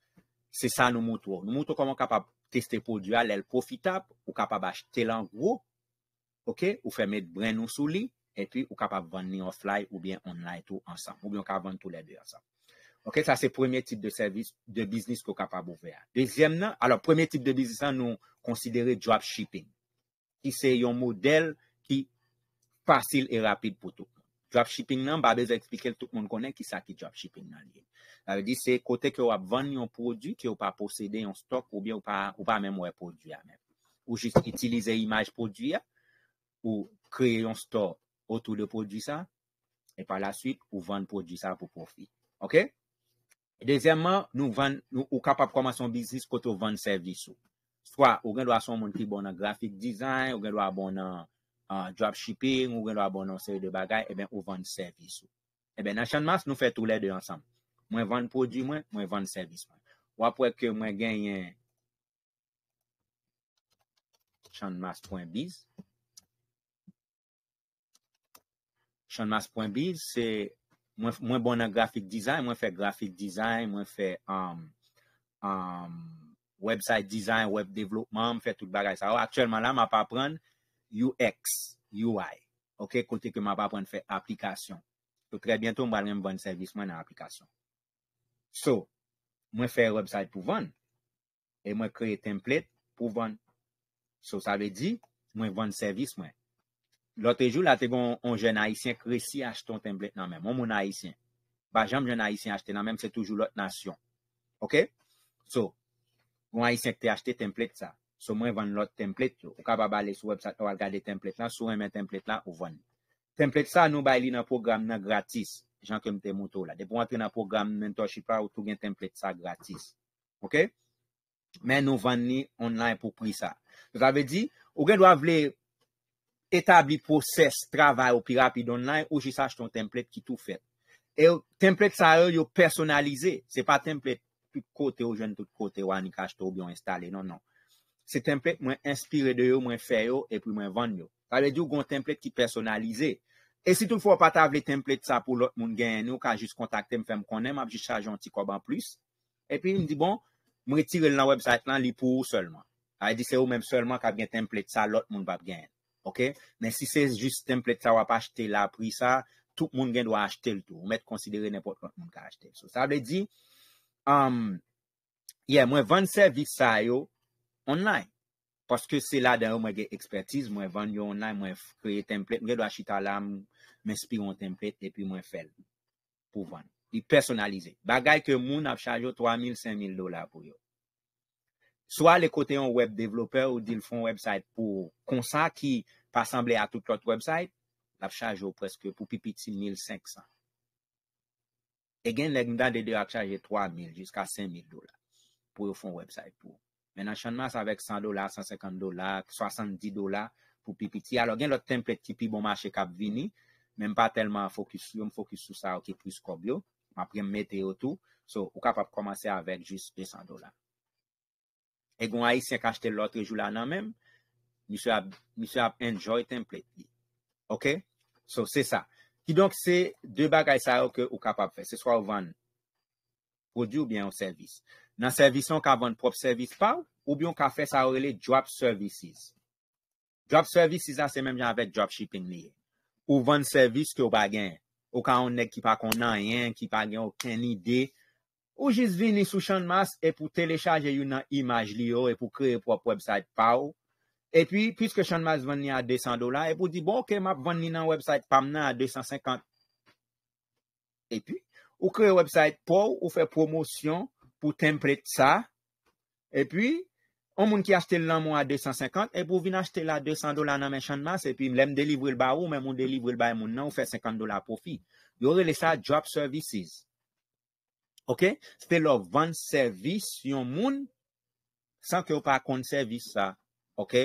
A: se sa nou moutou, nou moutou koman kapab, testè pou dual el profitab, ou kapab achete lan gro, ou fèmè brèn nou sou li, epi ou kapab vande ni offline ou bien online tout ansan, ou bien kapab vande tout lè di ansan. Ok, sa se premier tip de business ko kapab ou fè a. Dezyèm nan, alò premier tip de business an nou konsidere dropshipping. Ki se yon model ki pasil e rapid pou touk. Dropshipping nan, ba bez a eksplike l tout moun konen ki sa ki dropshipping nan li. La ve di se kote ki ou ap vande yon produ, ki ou pa posede yon stok ou bi ou pa memwe produ ya men. Ou jist itilize imaj produ ya, ou kreye yon stok otou de produ sa, e pa la suite ou vande produ sa pou profi. Ok? Dezemman, nou kapap koman son bizis kote ou vande serviso. Soa, ou gen do a son moun ki bonan grafik dizay, ou gen do a bonan... dropshipe, mwen wè lwa bon an seri de bagay, e ben ou vande servis. E eh ben nan chanmas, nou fè tou lè dè ansam. Mwen vande produ mwen, mwen vande servis mwen. Ou apwè ke mwen genyen chanmas.biz chanmas.biz, mwen bon an graphic design, mwen fè graphic design, mwen fè um, um, website design, web development, mwen fè tout bagay sa. Ou aktyèlman la, mwen ap aprenn, yu x, yu y. Ok, kote keman pa pren fè aplikasyon. So, kred bientou mwa rem bon servis mwen nan aplikasyon. So, mwen fè website pou ven e mwen kreye template pou ven. So, sa ve di mwen ven servis mwen. Lote jou la te bon, on jen a isyen kresi achet ton template nan men. Mon moun a isyen. Ba jen mwen a isyen achete nan men se toujou lote nasyon. Ok? So, mwen a isyen kreye achete template sa. Sou mwen ven lot template yo. Ou ka ba bale sou website ou al gade template la. Sou mwen men template la ou ven. Template sa nou bay li nan program nan gratis. Jan kem te moutou la. Depo wate nan program mentorship la ou tou gen template sa gratis. Ok? Men nou ven li online pou pri sa. Zabe di, ou gen do a vle etabli proses, travay ou pi rapide online ou jisaj ton template ki tou fet. E template sa yo personalize. Se pa template tout kote ou jen tout kote wani kaj tou byon installe. Non, non. Se template mwen inspire de yo, mwen fè yo, epi mwen vande yo. A le di um, yo goun template ki personalize. E si tou fwa pat avle template sa pou lot moun gen yo, ka jis kontakte mwen fèm konen, mwen ap jis chaje yon ti koban plus. Epi mwen di bon, mwen retire l nan website lan, li pou ou solman. A le di se ou mwen solman ka avle template sa, lot moun vape gen. Ok? Men si se jis template sa wap achete la pri sa, tout moun gen dwa achete l tou. Ou met konsidere nepot moun ka achete. So sa le di, ye mwen vande servis sa yo, online. Paske se la den yo mwen ge ekspertiz, mwen ven yo online, mwen kreye template, mwen ge dwa chita la, mwen spi yon template, epi mwen fel pou ven. Di personalize. Bagay ke moun ap chaje 3,000-5,000 dola pou yo. Soa le kote yon web developer ou dil fon website pou konsa ki pa asemble a tout lout website, ap chaje yo preske pou pipit 6,500. E gen le gndan de de ap chaje 3,000-5,000 dola pou yo fon website pou yo. Men anchanman sa vek 100 dolar, 150 dolar, 70 dolar pou pipiti. Alo gen lot template tipi bon manche kap vini. Men pa telman fokus yon, fokus sou sa ou ki plus kobyo. Mapre mwete yo tou. So, ou kap ap komanse avek jis 200 dolar. E goun a yis yon kachte lot rejou la nan men. Mi sou ap enjoy template. Ok? So, se sa. Ki donk se, de bagay sa ou ke ou kap ap fe. Se swa ou van. Produ bien ou servis. nan servison ka vande prop servis pa ou ou byon ka fè sa orele drop services. Drop services a se menm jan avèk drop shipping li. Ou vande servis ki yo bagen. Ou ka onèk ki pa kon nan yen, ki pa gen okèn ide. Ou jis vini sou chanmas e pou telechaje yon nan imaj li yo e pou kreye prop website pa ou. E pi, piske chanmas vande ni a 200 dolar, e pou di, bon, ke map vande ni nan website pa mnen a 250 dolar. E pi, ou kreye website pa ou, ou fè promosyon pou tempre tsa. E pwi, an moun ki ashte lan moun a 250, e pou vin ashte la 200 dolan nan men chanmas, e pwi mlem delivwe l ba ou, men moun delivwe l ba, moun nan ou fe 50 dolan profi. Yo rele sa drop services. Ok? Se te lo vande servis yon moun, san ke yo pa akonde servis sa. Ok?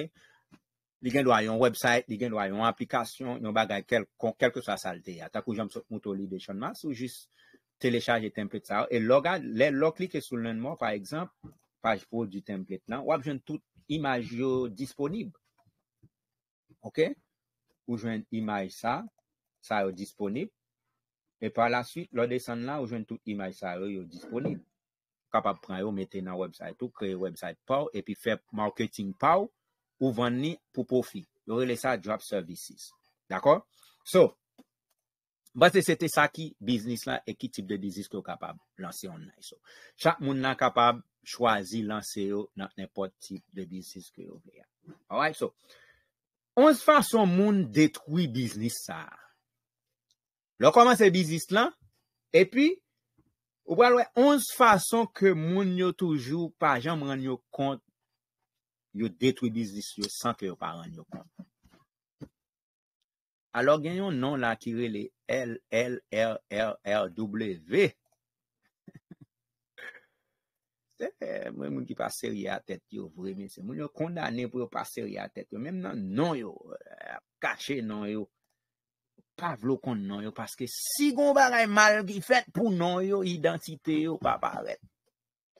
A: Di gen do a yon website, di gen do a yon aplikasyon, yon bagay kelke sa salte. Ata kou jom sot mouto li de chanmas, ou jis... se le chaje template sa ou, e log an, le log klike sou lenman, pa ekzamp, pajpo di template nan, wap jwen tout imaj yo disponib. Ok? Ou jwen imaj sa, sa yo disponib, e pa la suite, lo desan nan, ou jwen tout imaj sa yo disponib. Kapap pran yo mette nan website ou, kreye website pa epi fe marketing pa ou ou vwani pou profi. Yo rele sa drop services. D'akor? So, Bas de sete sa ki biznis la e ki tip de biznis ki yo kapab lansi yon nan. So, chak moun nan kapab chwazi lansi yo nan nepot tip de biznis ki yo vle ya. Alright, so, 11 fason moun detwi biznis sa. Lò koman se biznis la, e pi, ou wèl wè, 11 fason ke moun yo toujou pa janm ran yo kont, yo detwi biznis yo san ke yo pa ran yo kont. alor gen yon nan la kire le L L R R R W. Mwen mwen ki pa seri a tet yo vremen se, mwen yon kondane pou yo pa seri a tet yo, men nan nan yo, kache nan yo, pa vlo kon nan yo, paske si yon bagay mal ki fet pou nan yo, identite yo pa paret.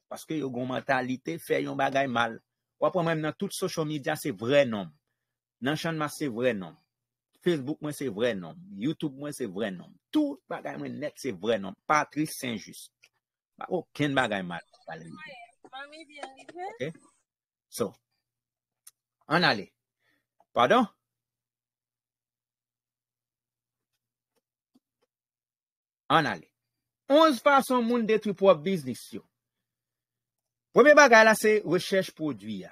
A: Paske yon goun mentalite fe yon bagay mal, wapon men nan tout social media se vre nan, nan chanman se vre nan, Facebook mwen se vre nom, YouTube mwen se vre nom, tout bagay mwen net se vre nom, Patrice Saint-Just. Bak ou, ken bagay mat? Ok, so, an ale, pardon? An ale, 11 fason moun detri pou ap biznis yo. Pweme bagay la se, rechèche pwodu ya.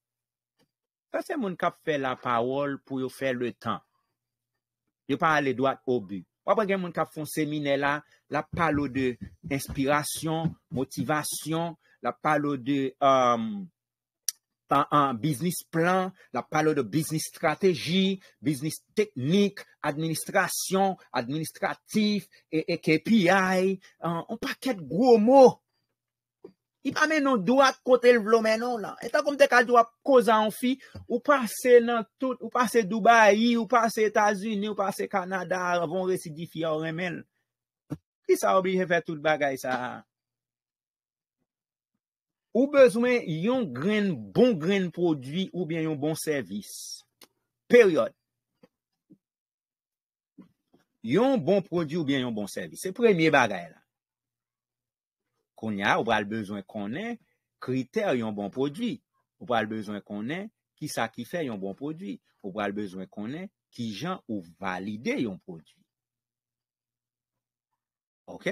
A: Ta se moun kap fè la parol pou yo fè le tan. Yo pa ale doat obi. Wap agen moun kap fon se mine la, la palo de inspirasyon, motivasyon, la palo de um, bisnis plan, la palo de bisnis strategi, bisnis teknik, administrasyon, administratif, e KPI, an paket gro mou. I pa men nou do at kote l vlo men nou la. E ta kom te kal do ap koza an fi ou pase nan tout, ou pase Dubai, ou pase Etats-Unis, ou pase Kanada, avon residifi a ou remen. Ki sa oubli refe tout bagay sa? Ou bezwen yon gren, bon gren prodwi ou bien yon bon servis? Periode. Yon bon prodwi ou bien yon bon servis? Se premye bagay la. Kouni a, ou pral bezwen konen, kriter yon bon prodwi. Ou pral bezwen konen, ki sa ki fe yon bon prodwi. Ou pral bezwen konen, ki jan ou valide yon prodwi. Ok?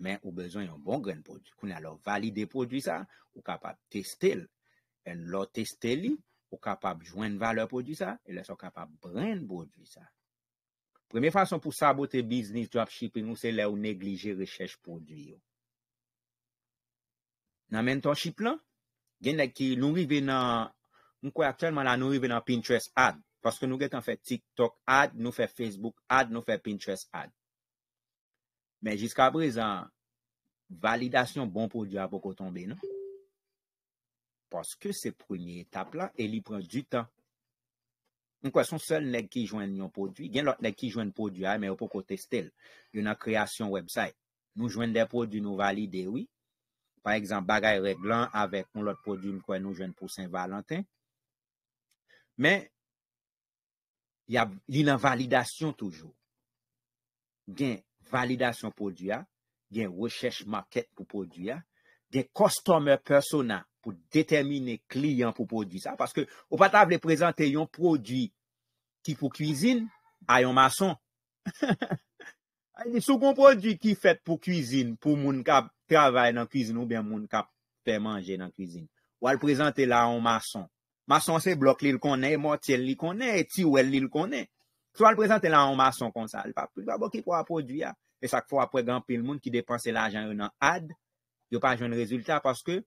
A: Men, ou bezwen yon bon gren prodwi. Kouni a, lor valide prodwi sa, ou kapab testel. En lor testeli, ou kapab jwen valer prodwi sa, en lor so kapab bren prodwi sa. Premye fason pou sabote biznis, dropshipping, ou se lè ou neglije rechèche prodwi yo. Nan men ton ship lan, gen lèk ki nou rive nan, nou kwa aktyenman la nou rive nan Pinterest ad. Paske nou gen tan fe TikTok ad, nou fe Facebook ad, nou fe Pinterest ad. Men jiska brez an, validasyon bon pou di a pou kotonbe nan. Paske se premier etap la, el yi pren du tan. Nou kwa son sel lèk ki jwen yon pou di. Gen lòt lèk ki jwen pou di a, men yo pou kote stel. Yon nan kreasyon website. Nou jwen de pou di nou valide, oui. Par exemple, bagay reglan avek moun lot prodjoum kwen nou jwen pou Saint-Valentin. Men, li nan validasyon toujou. Gen validasyon prodjou ya, gen rechèche market pou prodjou ya, gen kostomer personan pou detemine kliyon pou prodjou sa. Paske, ou pata vle prezante yon prodjou ki pou kwizyn a yon mason. (laughs) A yon sou kon prodjou ki fèt pou kwizyn pou moun kab Prevaye nan kizin ou bè moun kap pè manje nan kizin. Ou al prezante la an mason. Mason se blok li l konè, motel li konè, eti ou el li l konè. Sou al prezante la an mason kon sa. Al pa pou, ba bo ki pou ap produya. E sak pou ap preganpe l moun ki depanse l ajan yon an ad, yo pa joun rezultat, paske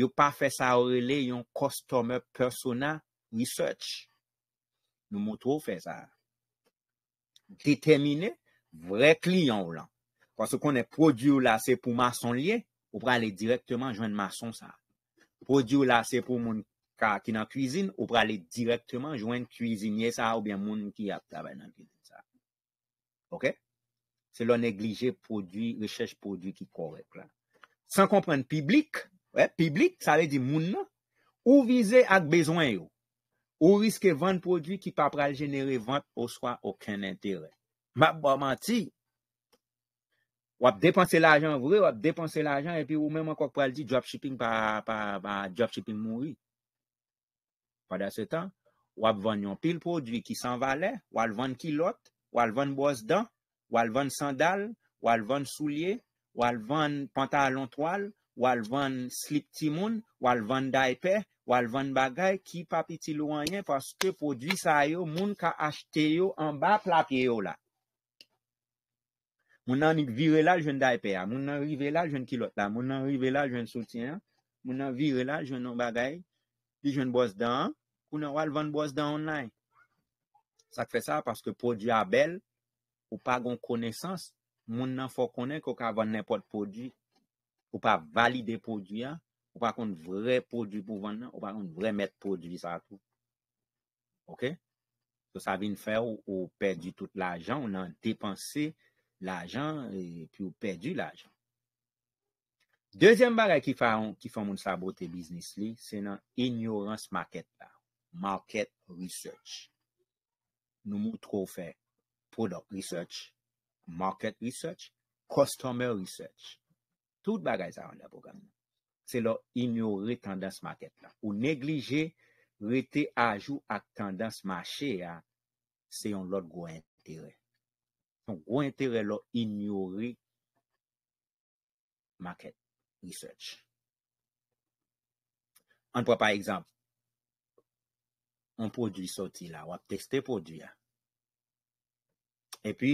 A: yo pa fè sa o rele yon customer persona research. Nou moutou fè sa. Detemine vre kliyon lan. Kwa se konè produ ou la se pou mason liye, ou pralè direktman jwen mason sa. Produ ou la se pou moun ka ki nan kuisine, ou pralè direktman jwen kuisine sa, ou byan moun ki ak tabè nan kuisine sa. Ok? Se lò neglije prodwi, rechech prodwi ki korek la. San komprenn piblik, piblik sa lè di moun nan, ou vize ak bezwen yo, ou riske vant prodwi ki pa pral jenere vant ou swa oken entere. Mab waman ti, Wap depanse l'ajan vre, wap depanse l'ajan, epi ou mè mwen kwa kwa l di dropshipping pa dropshipping moun ri. Pwada se tan, wap ven yon pil prodwi ki san valè, wal ven kilot, wal ven bos dan, wal ven sandal, wal ven soulye, wal ven pantalon toal, wal ven slip ti moun, wal ven daipè, wal ven bagay ki papi ti louanyen, paske prodwi sa yo moun ka achte yo an ba plapye yo la. Moun nan vire la, jwen da epè ya. Moun nan rive la, jwen kilot la. Moun nan rive la, jwen soutyen ya. Moun nan vire la, jwen nan bagay. Pi jwen bwos dan, kou nan wale vwant bwos dan online. Sak fe sa, paske pwodu ya bel, ou pa goun konesans, moun nan fok konek, ou ka vwant nepot pwodu. Ou pa valide pwodu ya, ou pa koun vwant vwant pwodu pou vwant nan, ou pa koun vwant mwet pwodu visa akou. Ok? Se sa vin fè ou, ou perdi tout la jan, ou nan depanse L'ajan, pi ou perdi l'ajan. Dezyen bagay ki fè moun sabote biznis li, se nan ignorance market la. Market research. Nou mou tro fè, product research, market research, customer research. Tout bagay zè an la bo gami. Se lò ignore tendans market la. Ou neglije rete ajou ak tendans machè ya, se yon lot go entere. Son gwo entere lo inyori market research. An pou ap a egzamp. An pou di soti la. Wap testi pou di la. E pi,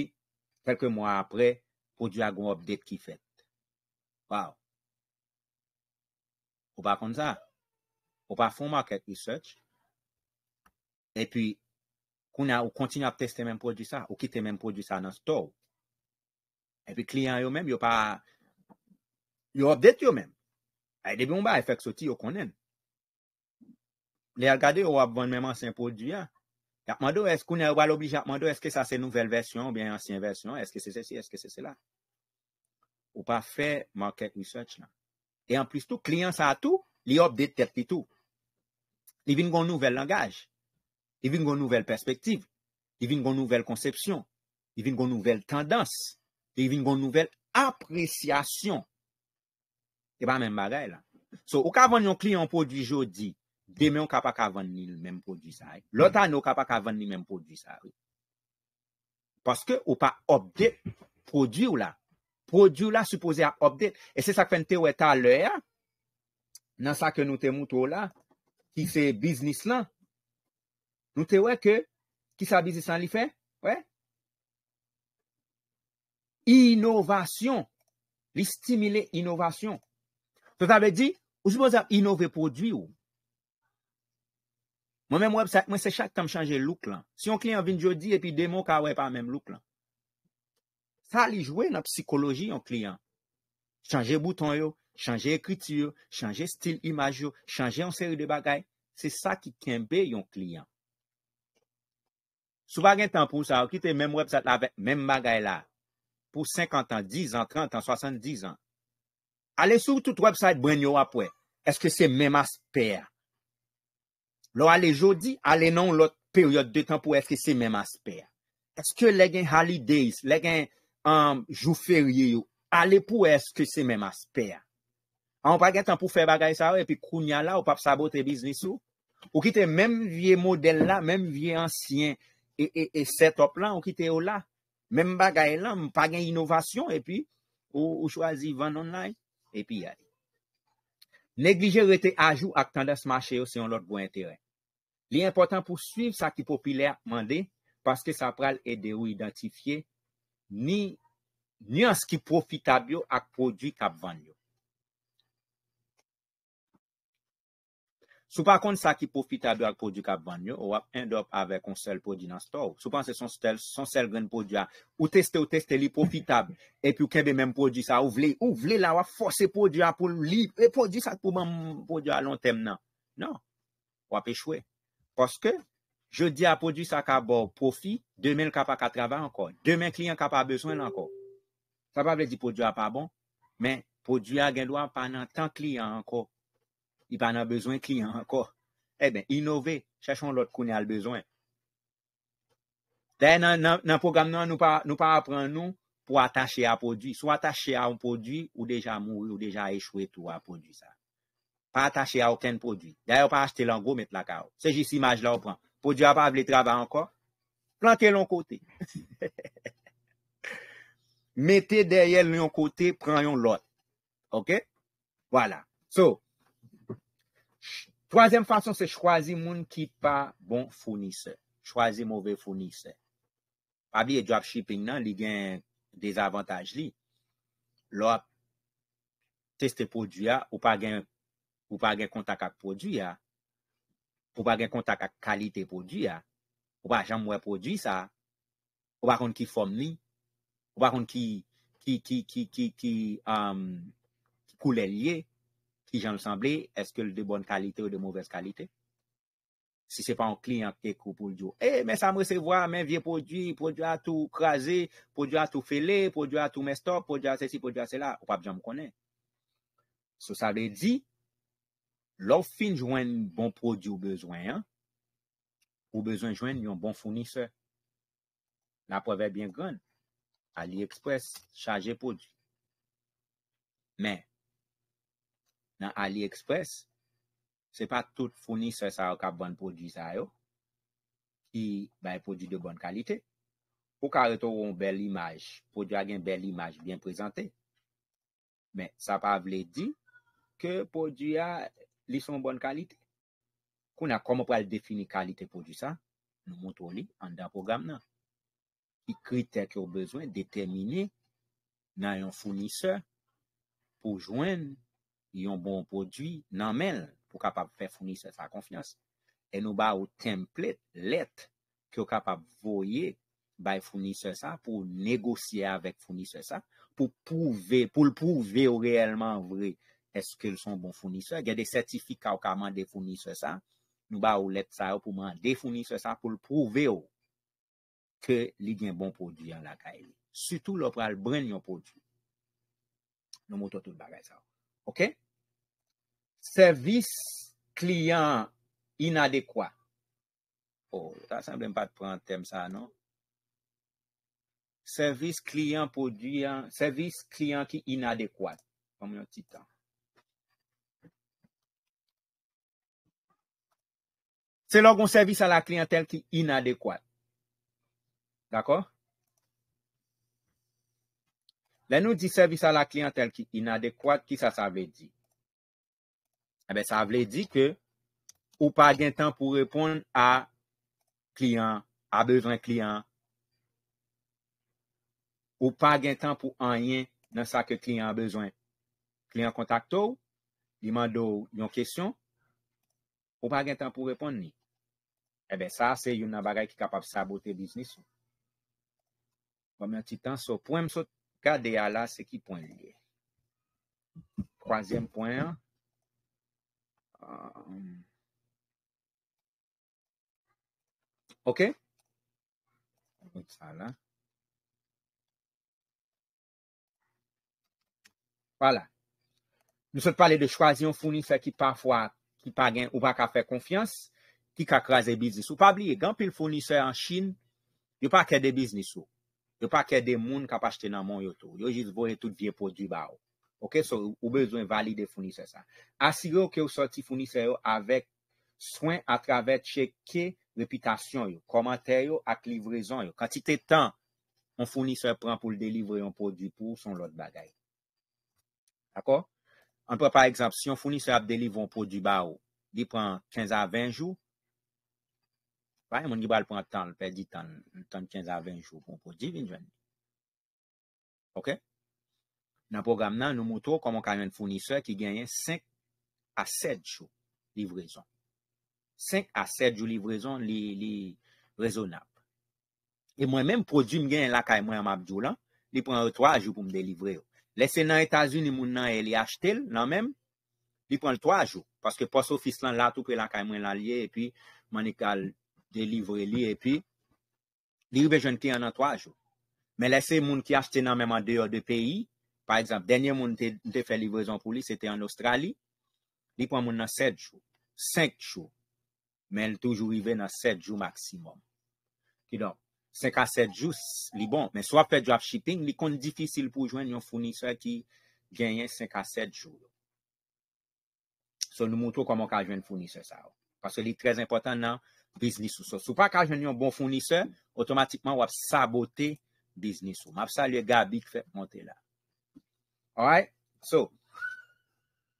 A: kelke mwa apre, pou di agon update ki fet. Waw. Ou pa akon sa. Ou pa fon market research. E pi, ou kontine ap teste men produ sa, ou kite men produ sa nan store. Epi kliyan yo men, yo pa, yo update yo men. E debi mba, efek soti yo konen. Li agade, yo abon menman sen produ ya. Yakman do, eske ou nan wale oblige, yakman do, eske sa se nouvel versyon, ou bien ansyen versyon, eske se se si, eske se se la. Ou pa fe market research la. E an plus tou, kliyan sa tou, li update terti tou. Li vin gon nouvel langaj. I vin goun nouvel perspektiv. I vin goun nouvel konsepsyon. I vin goun nouvel tendans. I vin goun nouvel apresyasyon. E pa men bagay la. So, ou ka van yon klien pou di jodi, demen ou ka pa ka van ni men pou di sa. Lota an ou ka pa ka van ni men pou di sa. Paske ou pa obdit, produ la. Produ la, supose a obdit. E se sak fente ou eta le a, nan sa ke nou temout ou la, ki se biznis lan, Nou te wè ke, ki sa bizisan li fè? Wè? Inovasyon. Li stimile inovasyon. Pe fabè di, ou jipoza inove podwi ou? Mwen se chak tam chanje luk lan. Si yon kliyan vin jodi epi demo ka wè pa mwen luk lan. Sa li jwè nan psikoloji yon kliyan. Chanje bouton yo, chanje ekriti yo, chanje stil imaj yo, chanje yon seri de bagay. Se sa ki kembe yon kliyan. Sou bagen tan pou sa, ou ki te menm website la, menm bagay la. Pou 50 an, 10 an, 30 an, 70 an. Ale sou tout website bregno apwe. Eske se menm asper. Lo ale jodi, ale non lot peryote de tan pou eske se menm asper. Eske le gen halideis, le gen um, jouferye yo. Ale pou eske se menm asper. An wap agen tan pou fe bagay sa we, pi kounya la, ou pap sa botre biznisou. Ou ki te menm vie model la, menm vie ansyen. E, e, e setop lan ou ki te yo la. Mem bagay lan, mpagen inovasyon e pi ou chwazi vandon lan e pi yade. Neglijer rete ajou ak tandas mache yo se yon lot boye teren. Li important pou suiv sa ki popilya mande, paske sa pral e de ou identifiye ni nyans ki profitab yo ak prodwi kap vand yo. Sou pa akonde sa ki profita do ak produ ka ban yo, ou ap endop ave konsel produ nan store. Sou pan se son sel gen produ a ou teste ou teste li profitab. E pi ou kebe men produ sa ou vle. Ou vle la wap fose produ a pou li. E produ sa pou man produ a lon tem nan. Nan, wap e chwe. Poske, je di a produ sa ka bo profi, demen kapa katrava ankon. Demen kliyan ka pa beswen ankon. Sa pa vle di produ a pa bon. Men produ a gen do a panan tan kliyan ankon. I pa nan bezwen kliyen anko. Ebe, inove. Chachon lot kouni al bezwen. Te, nan program nan nou pa apren nou pou atache a podwi. Sou atache a un podwi ou deja mou, ou deja echwe tout a podwi sa. Pa atache a oken podwi. Deye, ou pa achete langou met la kao. Se jisi maj la ou pran. Podwi a pa avle traba anko. Plante lon kote. (laughs) Mete derye lon kote, pran yon lot. Ok? Wala. So. Troazem fason se chwazi moun ki pa bon founise. Chwazi mouve founise. Pabli e dropshipping nan, li gen dezavantaj li. Lop, teste poudu ya, ou pa gen kontak ak poudu ya. Ou pa gen kontak ak kalite poudu ya. Ou pa jan mouwe poudu sa. Ou pa kon ki fom li. Ou pa kon ki koule liye. Ki jan le sambli, eske l de bon kalite ou de mouves kalite. Si se pa an klien kek ou poujou. Eh, men sa mre se vwa, men vie poujou, poujou a tou krasi, poujou a tou fele, poujou a tou mestop, poujou a se si, poujou a se la. Ou pa bi jan m konen. So sa de di, l of fin jwen bon poujou ou bezwen. Ou bezwen jwen yon bon founise. La preve bien gren. AliExpress, chaje poujou. Men. nan AliExpress, se pa tout founise sa yo ka bon prodisa yo, ki baye prodisi de bon kalite, pou ka retoron bel imaj, prodisa gen bel imaj, bien prezante, men sa pa vle di, ke prodisa li son bon kalite. Kou na komopal defini kalite prodisa, nou moutou li, an da program nan. I kritek yo bezwen, detemine, nan yon founise, pou jwen, nan, yon bon prodwi nan men pou kapap fè founise sa konfians. E nou ba ou template let ki ou kapap voye bay founise sa pou negosye avèk founise sa pou pouve, pou l pouve ou reèlman vre eske l son bon founise sa. Gè de certifi ka ou ka mande founise sa. Nou ba ou let sa ou pou mande founise sa pou l pouve ou ke li gen bon prodwi an laka el. Soutou lopal brèn yon prodwi. Nou moutotoun bagay sa ou. Ok, servis kliyen inadekwa. Oh, ta semble mpa te pren tem sa, non? Servis kliyen ki inadekwa. Komme yon titan. Se logon servis a la kliyentel ki inadekwa. D'akor? La nou di servisa la kliyantel ki inadekwad ki sa sa vle di. Ebe eh sa vle di ke ou pa gen tan pou repond a kliyant, a bezwen kliyant. Ou pa gen tan pou anyen nan sa ke kliyant a bezwen kliyant kontakto. Dimando yon kesyon. Ou pa gen tan pou repond ni. Ebe sa se yon nan bagay ki kapap sa bote biznis. Pwem yon ti tan so? Pwem so? Gade ya la se ki pon liye. Kwazyen poin. Euh, ok? Ote sa la. Wala. Nou se pale de chwazyon founise ki pa fwa, ki pa gen, ou pa ka fe konfians, ki ka kreze biznis ou pa bliye. Gan pil founise an chine, yo pa kre de biznis ou. Yo pa ke de moun kap achete nan moun yo tou. Yo jiz boye tout vie pou di ba ou. Ok, so ou bezwen valide founise sa. Asi yo ke ou soti founise yo avek soin atrave cheke repitasyon yo, komater yo ak livrezon yo. Kati te tan, an founise yo pran pou li delivre yon pou di pou son lot bagay. Dako? An prepa egzapsyon, founise yo ap delivre yon pou di ba ou. Di pran 15 a 20 jou, Mwen ge bal pran tan, pe di tan tan 15 a 20 chou kon po divin jwen. Ok? Nan program nan, nou moutou kon mwen kayen founiseur ki genyen 5 a 7 chou livrezon. 5 a 7 chou livrezon li rezonab. E mwen menm prodjim genyen la kayen mwen amabjou lan, li pran l 3 chou pou mdelivre yo. Lese nan Etasun, li moun nan e li achete l, nan menm, li pran l 3 chou. Paske pos ofis lan la, tout pe la kayen mwen l alye, e pi man e kal de livre li, e pi li ve jen ki an an 3 jou. Me lese moun ki ashte nan mèm an 2 ou 2 peyi, par exemple, denye moun te fe livre zon pou li, se te an Australi, li pou an moun nan 7 jou. 5 jou. Men toujou i ve nan 7 jou maksimum. Ki don, 5 a 7 jou li bon, men swa pe dropshipping li konti difisil pou jwen yon founi sa ki genyen 5 a 7 jou. So nou moutou kwa moun ka jwen founi sa sa ou. Paso li trez impotant nan Biznis ou so. Sou pa kal jen yon bon founise, otomatikman wap sabote biznis ou. Map sa liye gabik fèp monte la. Alright? So,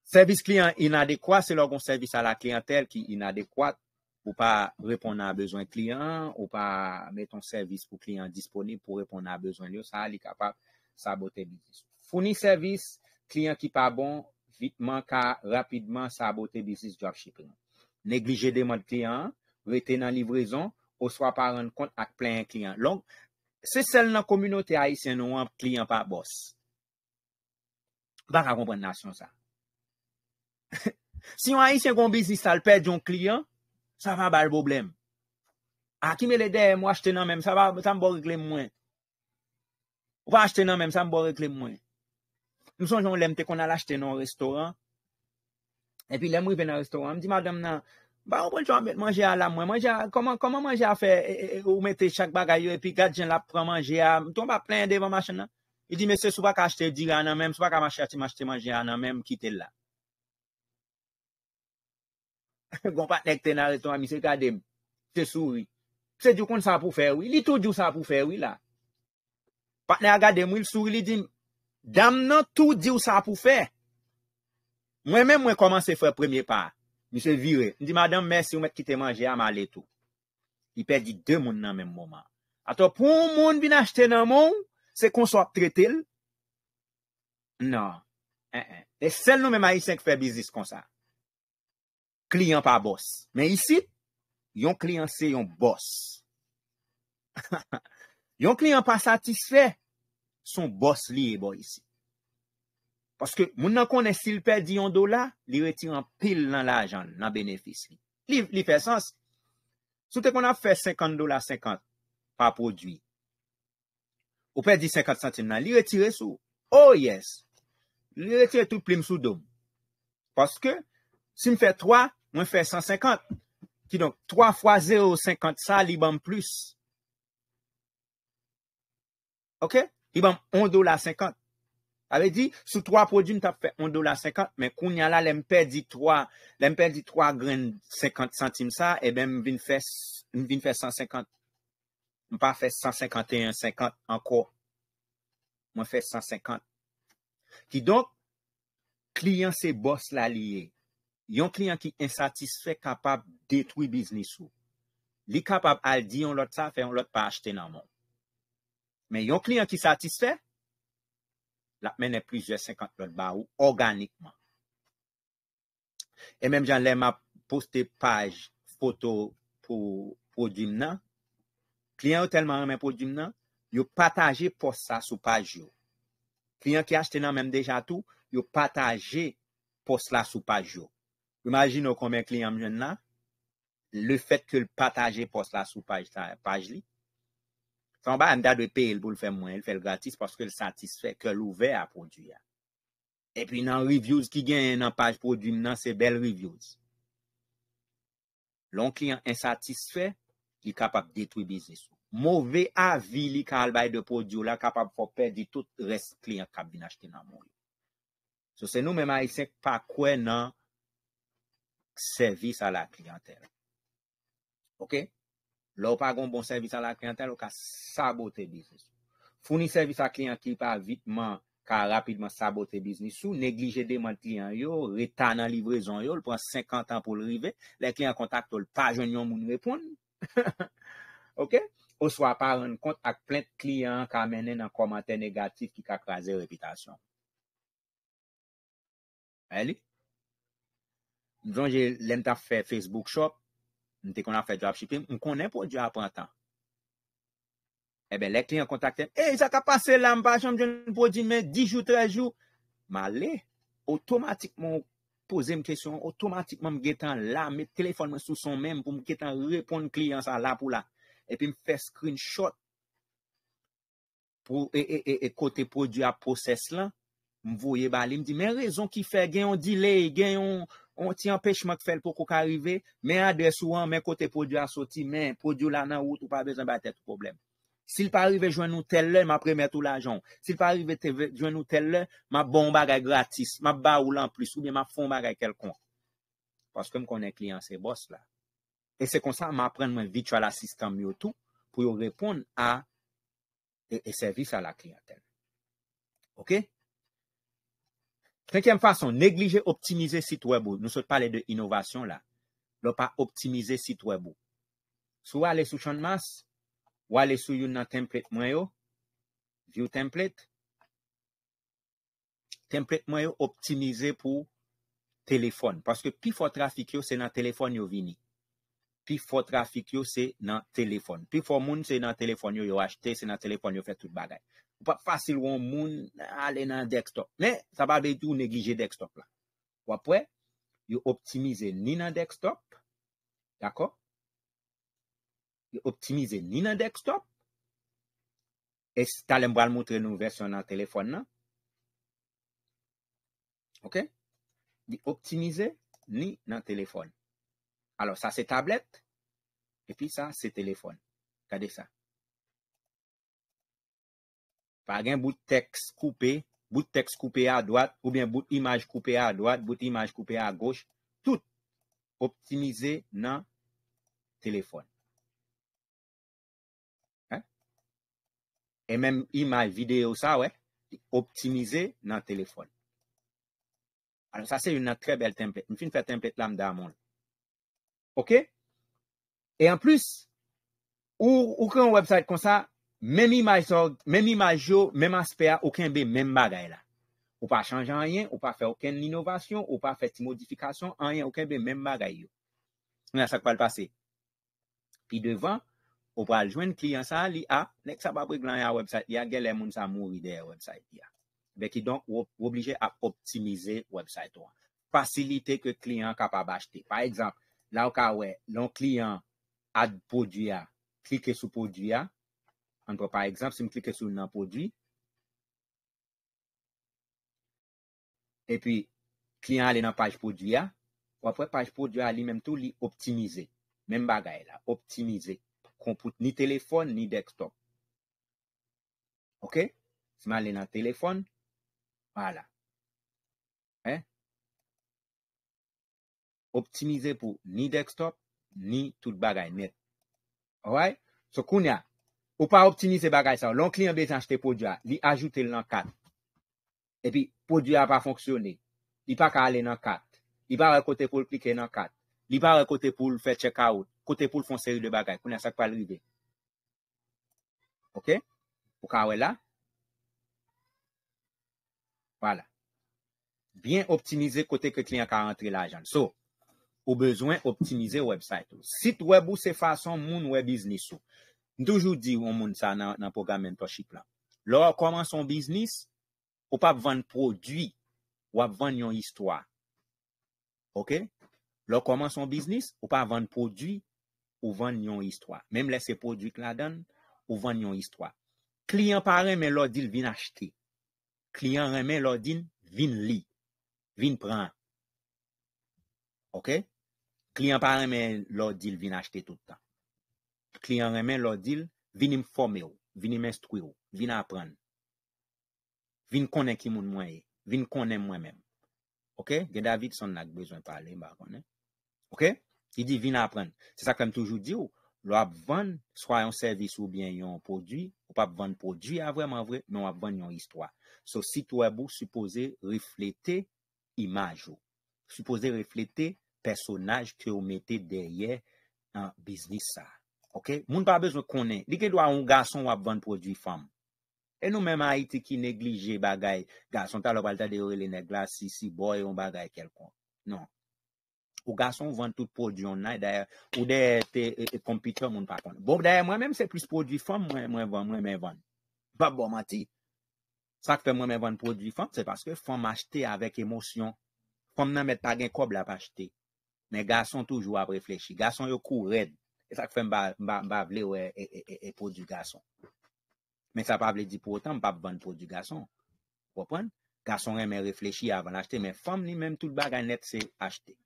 A: servis kliyen inadekwa, se logon servis a la kliyantel ki inadekwa pou pa repon nan bezwen kliyen ou pa met ton servis pou kliyen disponib pou repon nan bezwen liyo, sa li kapap sabote biznis ou. Founi servis, kliyen ki pa bon, vitman ka rapidman sabote biznis jou ak chikren. Neglije deman kliyen, Ve te nan livrezon, ou swa pa ren kont ak plen kliyen. Lon, se sel nan komunote a isen nou an kliyen pa bos. Bak a komprennasyon sa. (laughs) Si yon a isen kon bizis sal pej yon kliyen, sa va ba l boblem. A ki me le de, mwa achten nan menm, sa va, sa mbo reklem mwen. Ou pa achten nan menm, sa mbo reklem mwen. Nou son yon lemte kon al achten nan restoran. Epi lemwe ven nan restoran, mdi madam nan... ba ou bon jwa mwen mwenje a la mwen, mwenje a, koman mwenje a fe, e, e, e, ou mwen te chak bagay yo, epi gadjen la pran mwenje a, mwen ton ba plen deyman machan nan, e di me se sou pa kache te diran nan men, sou pa kama chati mache te manje an nan men, ki te la. Gon patnek ten a reto a mi, se gade mwen, se sou wi, se di kon sa pou fe wii, li tou di ou sa pou fe wii la. Patne a gade mwen, sou wili di, dam nan tou di ou sa pou fe, mwen men mwen koman se fwe premier pa, Mi se vire, mi di, madame, mersi, ou met ki te manje, a mal eto. I perdi de moun nan men mouman. Ato, pou moun bin achete nan moun, se konsop tretel? Nan, en eh, en. Eh. E sel nou men ma yi senk fe bizis konsa. Kliyan pa bos. Men isi, yon kliyan se yon bos. (laughs) Yon kliyan pa satisfè, son bos li e bo isi. Paske moun nan konen si l perdi yon do la, li retiran pil nan la ajan, nan benefisi. Li fè sens. Sou te konan fè 50 do la 50 pa prodwi. Ou perdi 50 centime nan, li retiran sou. Oh yes! Li retiran tout plim sou dom. Paske si m fè 3, mwen fè 150. Ki donk 3 x 0,50 sa li bom plus. Ok? Li bom 1 do la 50. Avè di, sou 3 prodjoun tap fè 1 dola 50, men koun yal la lè mperdi 3 gren 50 centime sa, e bè m vin fè 150. M pa fè 151, 50, anko. M fè 150. Ki don, kliyon se bòs la liye. Yon kliyon ki insatisfe kapab detwi biznis sou. Li kapab al di yon lot sa, fè yon lot pa achete nan moun. Men yon kliyon ki satisfe, La men e pwize 50 lot ba ou organikman. E menm jan le ma poste paj foto pou pou dim nan. Klyen yo telman menm pou dim nan, yo pataje post la sou paj yo. Klyen ki achte nan menm deja tou, yo pataje post la sou paj yo. Imagino konmen klyen menm nan, le fet ke l pataje post la sou paj li. Kan ba an da de pe el pou l fè mwen, el fè l gratis paske l satisfè ke l ouve a produyè. E pi nan reviews ki gen nan page produyè nan se bel reviews. Lon kliyan insatisfè, li kapap detwibize sou. Mouve avi li kan albay de produyè la kapap popè di tout res kliyan kap bin achte nan moun. Sou se nou men ma y sek pa kwen nan servis a la kliyantè. Ok? Lou pa gon bon servis an la kliyantel, ou ka sabote biznis. Founi servis an kliyantel pa vitman, ka rapidman sabote biznis sou, neglije deman kliyant yo, reta nan livrezon yo, l pran 50 an pou l rive, lè kliyant kontak to l pa jonyon moun repoun. (laughs) Ok? Ou swa pa ren kont ak plen kliyant ka menen nan komante negatif ki ka kvaze repitasyon. Ali? Mison jè lèm ta fè Facebook shop, Ndè kon a fè drap chipe, m konè pò di a prantan. Ebe, lè kli an kontakte, e, sa ka pase la, m bachan, m jèn pò di mè, di jou, tra jou. Ma lè, otomatikman, pose m kesyon, otomatikman m gètan la, mè telefon m sou son mèm pou m gètan rèpon kli an sa la pou la. E pi m fè screenshot pou e kote pò di a proses la. M vouye bali, m di, men rezon ki fe, gen yon delay, gen yon ti empesh mak fel pou kou ka rive, men ade souan, men kote podyo asoti, men podyo la nan ou, tou pa bezen ba tete problem. Sil pa rive jwen nou tel lè, ma preme tout l'ajon. Sil pa rive jwen nou tel lè, ma bon bagay gratis, ma ba ou la an plus, oube, ma fon bagay kelkon. Paske m konen kliyan se bos la. E se konsan, ma pren mwen virtual assistant myotou pou yo repon a, e, e servis a la kliyantel. Ok? Prekèm fason, neglije optimize sitweb ou. Nou sot pale de inovasyon la. Nou pa optimize sitweb ou. Sou wale sou chanmas, wale sou yon nan template mwen yo. View template. Template mwen yo optimize pou telefon. Paske pi fò trafik yo, se nan telefon yo vini. Pi fò trafik yo, se nan telefon. Pi fò moun, se nan telefon yo yo achete, se nan telefon yo fè tout bagay. Ou pa fasil woun moun ale nan dekstop. Ne, sa ba dey tou neglije dekstop la. Wapwe, yo optimize ni nan dekstop. Dako? Yo optimize ni nan dekstop. E si talen mbal moutre nou versyon nan telefon nan? Ok? Yo optimize ni nan telefon. Alo sa se tablet, e pi sa se telefon. Kade sa? Par gen bout teks koupe, bout teks koupe a doat, ou bien bout imaj koupe a doat, bout imaj koupe a goch. Tout optimize nan telefon. E men imaj video sa we, optimize nan telefon. Ano sa se yon nan tre bel template. M fin fè template lan m da moun. Ok? E an plus, ou kwen website kon sa... Mem imaj yo, mem aspe a, oken be men bagay la. Ou pa chanj an yen, ou pa fe oken l'innovasyon, ou pa fe ti modifikasyon, an yen, oken be men bagay yo. Nan sa kwa l'pase. Pi devan, ou pa aljwen kliyan sa li a, ah, nek sa pa brek lan ya website ya, ge lè moun sa mou ide ya website ya. Bek ki donk, woblije a optimize website yo. Fasilite ke kliyan ka pa bachte. Par ekzamp, la waka we, lon kliyan ad podu ya, klike sou podu ya. Ankwa, pa egzamp, se m flike sou nan podwi. E pi, kliyan alen nan paj podwi ya. Wapre paj podwi ya li menm tou li optimize. Menm bagay la, optimize. Konpout ni telefon, ni desktop. Ok? Seman alen nan telefon, wala. Eh? Optimize pou ni desktop, ni tout bagay net. Alright? So koun ya, Ou pa optimize bagay sa. Lon kliyen bej anjte podya. Li ajoute nan kat. E pi, podya pa fonksyone. Li pa ka ale nan kat. Li pa rekote pou l'plike nan kat. Li pa rekote pou l'fèl chekaout. Kote pou l'fon seri de bagay. Kounen sak pa l'rive. Ok? Ou ka ouè la? Voilà. Bien optimize kote ke kliyen ka rentre la jan. So, ou bezwen optimize website ou. Sit web ou se fason moun webiznis ou. Ndoujou di ou moun sa nan programmen to ship la. Lo a koman son biznis, ou pa vande prodwi, ou a vande yon histwa. Ok? Lo a koman son biznis, ou pa vande prodwi, ou vande yon histwa. Mem lese prodwi k la dan, ou vande yon histwa. Kliyan pa remen lor dil vin achete. Kliyan remen lor dil vin li. Vin pran. Ok? Kliyan pa remen lor dil vin achete toutan. klien remen lor dil, vinim fome ou, vinim estri ou, vin apren. Vin konen ki moun mwen e, vin konen mwen men. Ok? Gen David son nage bezwen pale mba konen. Ok? I di vin apren. Se sa kem toujou di ou, lwa ap ven, swa yon servis ou bien yon prodwi, ou pa ap ven prodwi avreman avre, nou ap ven yon histwa. So, si tou e bou, supose reflete imaj ou. Supose reflete personaj ki ou mette derye an biznis sa. Moun pa bezwe konen. Di ke do a un gason wap vande prodjifanm. E nou men ma iti ki neglije bagay. Gason ta lo balta de yore le negla. Si si boy, yon bagay kelkon. Non. Ou gason vande tout prodjifanm. Ou de te e, e, kompite moun pa konen. Bon, daye mwen menm se plus prodjifanm. Mwen vande, mwen vande. Bab bon mati. Sa ke mwen vande prodjifanm, se paske fom achete avèk emosyon. Fom nan met tagen kob la pa achete. Men gason toujou ap reflechi. Gason yo kou red. E sak fèm ba vle ou e, e, e, e pou du gason. Men sa pa vle di pou otan, m pa pou ban pou du gason. Wopan, gason reme reflechi avan achete, men fom ni menm tout bagan net se achete.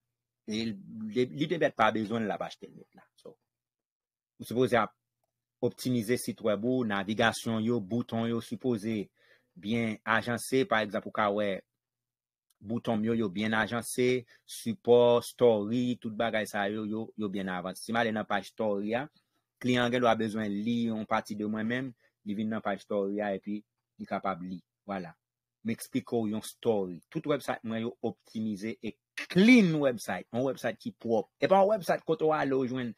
A: E li de bet pa bezwen la pa achete. Ou sepose a optimize sitweb ou, navigasyon yo, bouton yo, sepose, bien ajanse, par exemple, ou ka wey, Bouton myo yo bien ajansè, support, story, tout bagay sa yo, yo bien avans. Si ma le nan page story ya, kliyan gen yo a bezwen li yon pati de mwen men, li vin nan page story ya epi, li kapab li. Voilà. M'ekspliko yon story. Tout website mwen yo optimize e klin website, yon website ki prop. E pa yon website koto walo jwen,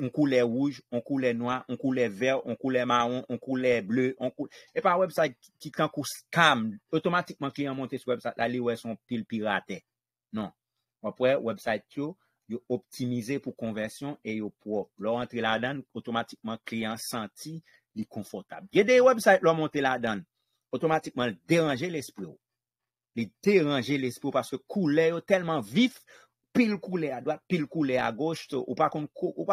A: On kou lè wouj, on kou lè noy, on kou lè ver, on kou lè maron, on kou lè blè, on kou lè... E pa website ki tan kous kam, otomatikman kli an montè sou website, alè wè son pil pirate. Non, wapwè website yo, yo optimize pou konversyon, e yo pou wapwè lò rentre la dan, otomatikman kli an senti li konfortab. Gye de website lò montè la dan, otomatikman lè deranje l'espro. Lè deranje l'espro, paske kou lè yo telman vif, pil kou le a doat, pil kou le a goch to, ou pa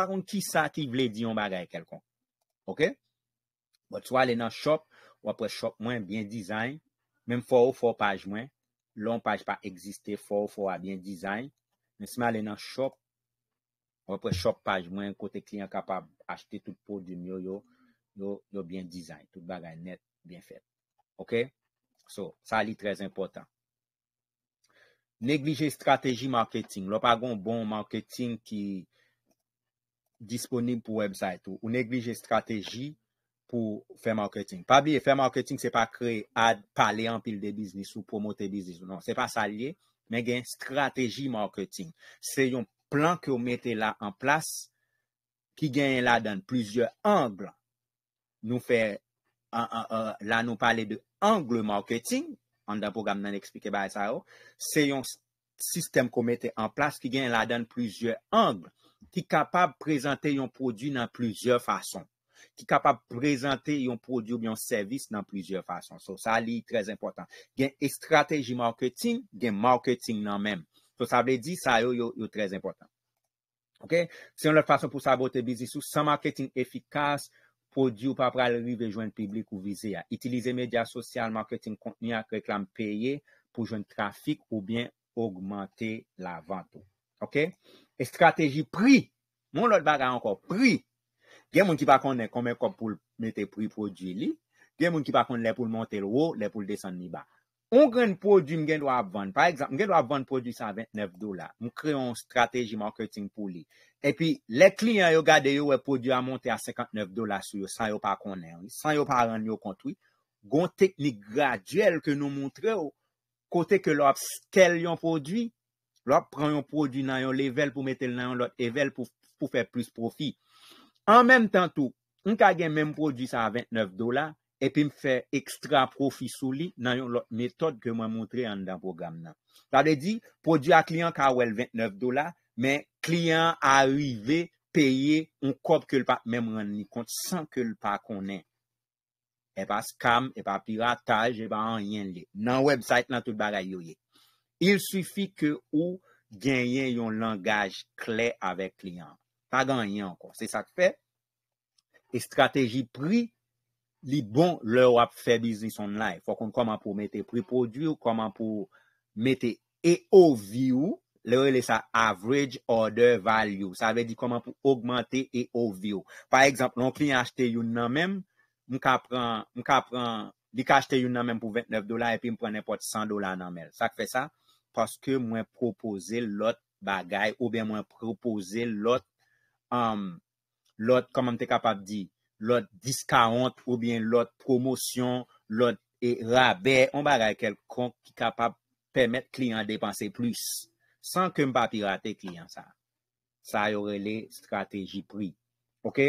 A: kon ki sa ki vle di yon bagay kelkon. Ok? Bo, tso alen nan shop, wapre shop mwen, bien dizay, menm fwo ou fwo paj mwen, lon paj pa egziste fwo ou fwo a bien dizay, men seman alen nan shop, wapre shop paj mwen, kote kli an kapab achete tout pot di myoyo, nou bien dizay, tout bagay net, bien fet. Ok? So, sa li trez important. Neglije strategi marketing. Lo pa gon bon marketing ki disponib pou website ou neglije strategi pou fè marketing. Pa bi fè marketing se pa kre ad pale anpil de biznis ou promote biznis ou nan. Se pa sa liye men gen strategi marketing. Se yon plan ki ou mette la an plas ki gen la dan plizye angle nou fè la nou pale de angle marketing. an da program nan eksplike bay sa yo, se yon sistem ko mette an plas ki gen la den plusieurs angle, ki kapab prezante yon produ nan plusieurs fason, ki kapab prezante yon produ, yon servis nan plusieurs fason. So, sa li trez important. Gen estrategi marketing, gen marketing nan men. So, sa vle di, sa yo yon trez important. Ok? Se yon le fason pou sa bote bizisou, sa marketing efikas, Prodi ou pa pral rive jwen piblik ou vize ya. Itilize media sosyal, marketing, kontenya, reklam, peye pou jwen trafik ou bien augmente la vante. Ok? Estrateji pri. Moun lot bag a anko pri. Gen moun ki pa konen komek kom pou mette pri prodi li. Gen moun ki pa konen le pou l monte l wou, le pou l desen ni bag. On gren produ m gen do ap ban. Par exemple, m gen do ap ban produ sa 29 dola. M kre yon strateji marketing pou li. E pi, le kliyan yo gade yo e produ a monte a 59 dola sou yo. San yo pa konen. San yo pa rande yo kontoui. Gon teknik graduel ke nou montre yo. Kote ke lop, skel yon produ. Lop, pran yon produ nan yon level pou mette nan yon level pou fè plus profi. An menm tan tou, m kage menm produ sa 29 dola. epi m fe ekstra profi sou li nan yon lot metode ke mwen montre an dan program nan. Ta de di, podi a kliyan ka wèl 29 dola, men kliyan a rive peye yon kop ke l pa, men mwen ni kont san ke l pa konen. E pa scam, e pa pirataj, e pa an yon li. Nan website nan tout bagay yoye. Il sufi ke ou genyen yon langaj kle avè kliyan. Ta genyen an kon. Se sa te fe, e strateji pri, li bon lè ou ap fè biznis onlay. Fò kon koman pou mette pripodu, koman pou mette EOVU, lè ou lè sa Average Order Value. Sa ve di koman pou augmente EOVU. Par ekzamp, lè ou klien achete yon nan men, mk apren, mk apren, di ka achete yon nan men pou 29 dola, epi mpwene pot 100 dola nan men. Sa kwe sa? Paske mwen propose lot bagay, ou ben mwen propose lot, um, lot, koman mte kapap di, lot diskarent ou bien lot promosyon, lot rabè, bon on bagay kelkon ki kapab pèmèt kliyan dépansè plus. San ke mpa pirate kliyan sa. Sa yore le strategi pri. Ok?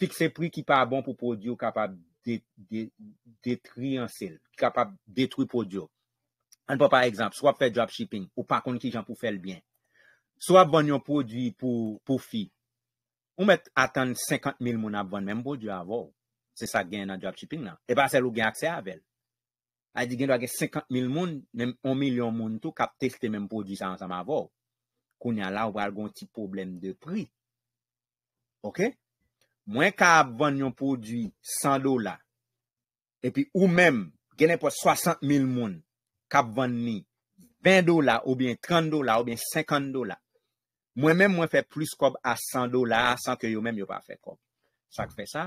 A: Fixè pri ki pa bon pou pò diyo kapab detri an sèl. Kapab detri pò diyo. An pa par ekzamp, swap fè dropshipping ou pa konikijan pou fè l'byen. Swap banyon pò diyo pou poufi. Ou met atan 50.000 moun ap vwenn menm pou bon di avor. Se sa gen nan job shipping nan. E pa se lou gen akse avel. A di gen do a gen 50.000 moun menm 1.000.000 moun tou kap testen menm pou di sa ansam avor. Koun ya la ou vwa algon ti problem de pri. Ok? Mwen ka ap vwenn yon pou di 100 dolar. E pi ou menm genen pou 60.000 moun kap vwenn ni 20 dolar ou bien 30 dolar ou bien 50 dolar. Mwen men mwen fè plus kop a 100 dola san ke yo men yo pa fè kop. Sa k fè sa?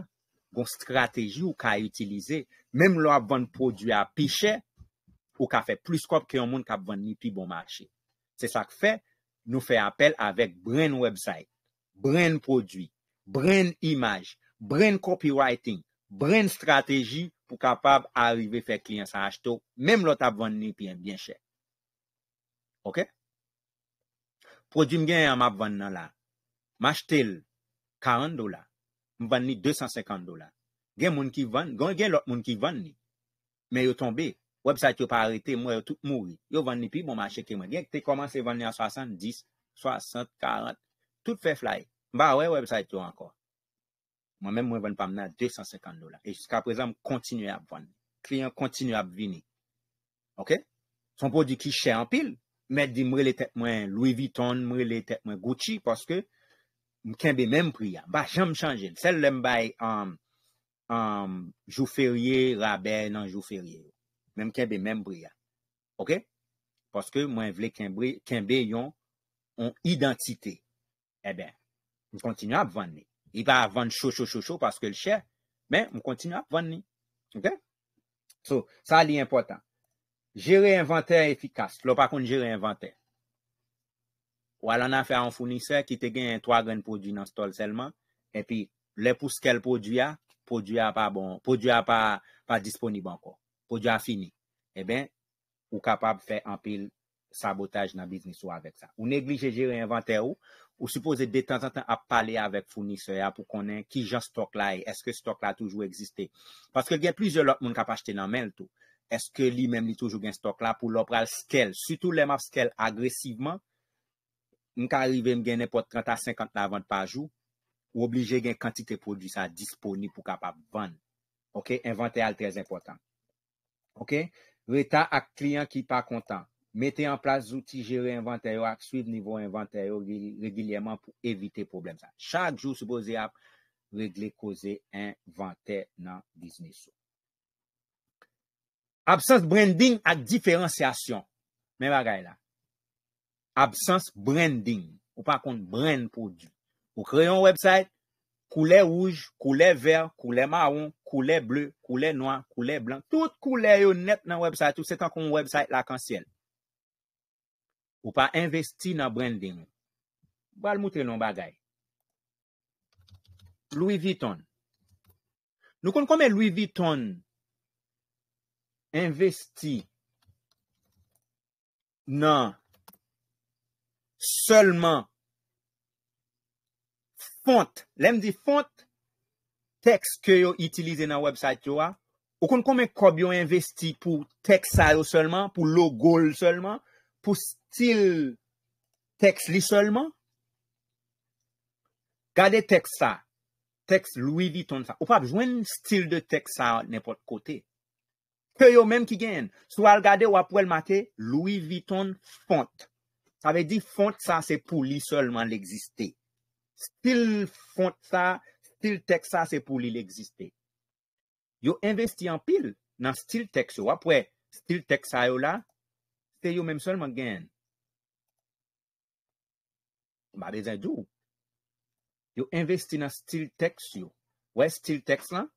A: Gon strategi ou ka utilize, menm lò ap von produ a pi chè, ou ka fè plus kop ki yon moun kap von ni pi bon marchè. Se sa k fè, nou fè apel avèk brenn website, brenn produ, brenn imaj, brenn copywriting, brenn strategi pou kapab arive fè kliens a achto, menm lò tap von ni pi en bien chè. Ok? Produm gen yon ap vann nan la. M'achete l, 40 dola. M'vann ni 250 dola. Gen moun ki vann, gen lout moun ki vann ni. Men yo tombe, website yo pa arete, mwen yo tout mouri. Yo vann ni pi, moun m'achete moun. Gen ki te komanse vann ni a 70, 60, 40, tout fe fly. Mba we website yo ankor. Mwen men mwen vann pa mnen a 250 dola. E jiska prezant m'kontinu ap vann. Kliyon kontinu ap vini. Ok? Son produ ki chè anpil. Mè di mwè lè tèt mwen Louis Vuitton, mwè lè tèt mwen Gucci, paske mwè kèmbe mèm priya. Ba, jèm chanjè. Sè lèm bay um, um, jou ferye, rabè nan jou ferye. Mèm kèmbe mèm priya. Ok? Paske mwen vle kèmbe yon yon identite. E ben, mwen kontinu ap vwenni. I pa vwenn chou chou chou chou paske lè chè. Ben, mwen kontinu ap vwenni. Ok? So, sa li important. Jere inventèr efikas, lopakoun jere inventèr. Ou alana fè an founise, ki te gen yon 3 gren prodwi nan stol selman, epi le pou skel prodwi a, prodwi a pa disponib anko, prodwi a fini. Eben, eh ou kapab fè ampil sabotaj nan biznis ou avèk sa. Ou neglije jere inventèr ou, ou suppose de tan tan tan ap pale avèk founise ya pou konen ki jan stok la e, eske stok la toujou eksiste. Paske gen plizye lop moun kap achete nan men l'tou. eske li menm li toujou gen stok la pou lopral skel, sutou lema skel agresiveman m ka arrive m gen nepot 30 a 50 nan vant pa jou ou oblije gen kantite prodisa disponib pou kapap ban ok, inventer al trez important ok, reta ak kliyan ki pa kontan, mette an plas zouti jere inventer yo ak nivou inventer yo regilyeman pou evite problem sa, chak jou seboze ap regle koze inventer nan disney sou Absens brending ak diferensyasyon. Mè bagay la. Absens brending. Ou pa kont brend pou di. Ou kreyon website, koule rouge, koule ver, koule marron, koule bleu, koule noy, koule blan. Tout koule yo net nan website. Ou se tankon website lakansyel. Ou pa investi nan brending. Bal moutre non bagay. Louis Vuitton. Nou kon kon men Louis Vuitton. investi nan seulement font. Lèm di font, tekst ke yo itilize nan website yo a. Ou kon kon men kob yo investi pou tekst sa yo seulement, pou logo yo seulement, pou stil tekst li seulement. Gade tekst sa, tekst loui vi ton sa. Ou pa jwen stil de tekst sa nèpot kote. Se yo menm ki gen, sou al gade wap wèl mate, Louis Vuitton font. Sa ve di font sa se pou li solman l'egziste. Stil font sa, stil tek sa se pou li l'egziste. Yo investi an pil nan stil tek se wap wè, stil tek sa yo la, se yo menm solman gen. Ba dezen djou, yo investi nan stil tek se yo, wè stil tek se lan.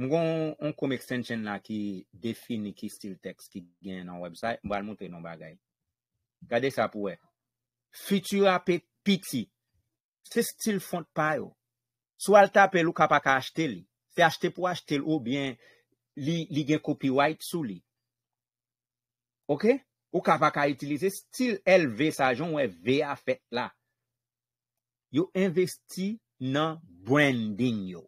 A: Mwen kon kom extension la ki defini ki stil tekst ki gen nan website. Mwen al mouten nan bagay. Gade sa pou we. Futura pe piti. Se stil font pa yo. Sou al tapel ou kapaka achte li. Se achte pou achte li ou bien li gen copyright sou li. Ok? Ou kapaka itilize stil LV sa joun we VF la. Yo investi nan branding yo.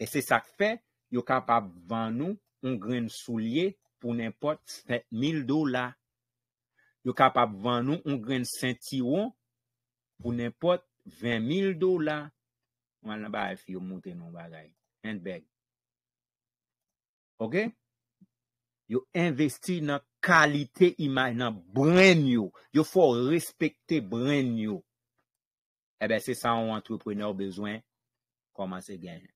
A: E se sak fe. yo kapap van nou un gren souliye pou nenpot 7000 dola. Yo kapap van nou un gren sentiron pou nenpot 20,000 dola. Wan nan ba e fiyo mouten nou bagay. En beg. Ok? Yo investi nan kalite imaj nan brenyo. Yo fò respekte brenyo. Ebe se sa ou antreprenor bezwen, koman se genye.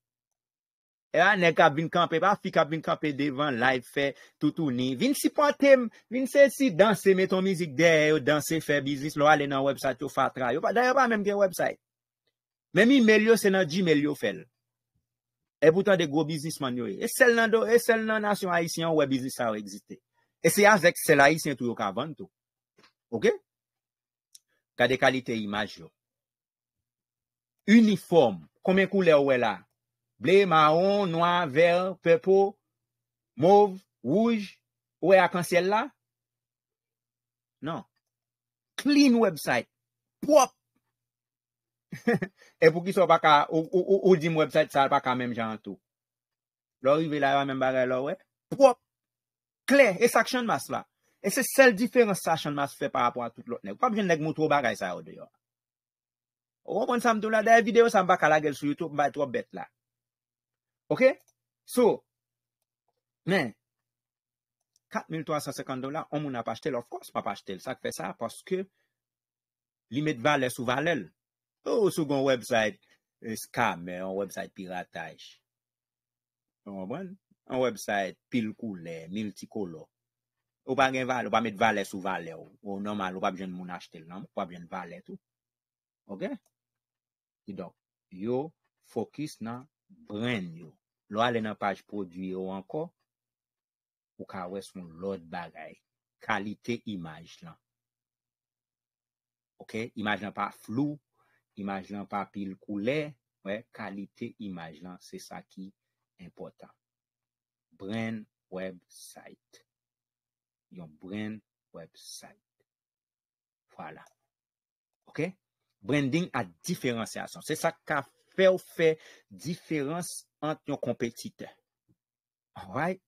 A: E ane kap vin kampe, pa fi kap vin kampe devan, live fe, toutouni. Vin si pantem, vin se si danse meton mizik der yo, danse fe biznis, lo ale nan website yo, fatra yo. Da yon pa menm gen website. Menmi melyo se nan di melyo fel. E boutan de go biznis man yo e. E sel nan do, e sel nan nasyon aisyen yo, web biznis sa yo egzite. E se ya vek sel aisyen tou yo ka vantou. Ok? Ka de kalite imaj yo. Uniforme. Komen koule yo we la? Ble, maron, noan, ver, purple, mauve, rouge. Ou e akansel la? Non. Clean website. Prop. E pou ki sou baka, ou di mwebsite, sa alpa kamem jantou. Lò rive la, yon mbare lò we. Prop. Kle, e saksyon mas la. E se sel diferens saksyon mas fe parapwa tout lot ne. Pabjen nek mwot wot bagay sa yon deyo. Wopon samtou la, deye video sa mbakal agel sou YouTube mbay trot bet la. Ok? So, men, 4,350 dola, an moun ap achete l, of course, pa ap achete l, sak fe sa, paske, li met vale sou vale l. O, sou gon website, euh, skam, an website pirataj. An wabon? An website pil koule, mil tikolo. Ou pa gen vale, ou pa met vale sou vale l. Ou normal, ou pa bjen moun achete l, an moun pa bjen vale l. Ok? Yo, fokus nan Bren yo. Lo alen an page prodwi yo anko. Ou ka wè son lòd bagay. Kalite imaj lan. Ok. Imaj lan pa flou. Imaj lan pa pil koule. Kalite imaj lan. Se sa ki important. Bren web site. Yo. Bren web site. Fwa la. Ok. Branding a diferansyason. Se sa ka flou. pe ou fe diferans ant yon kompetite. Alright?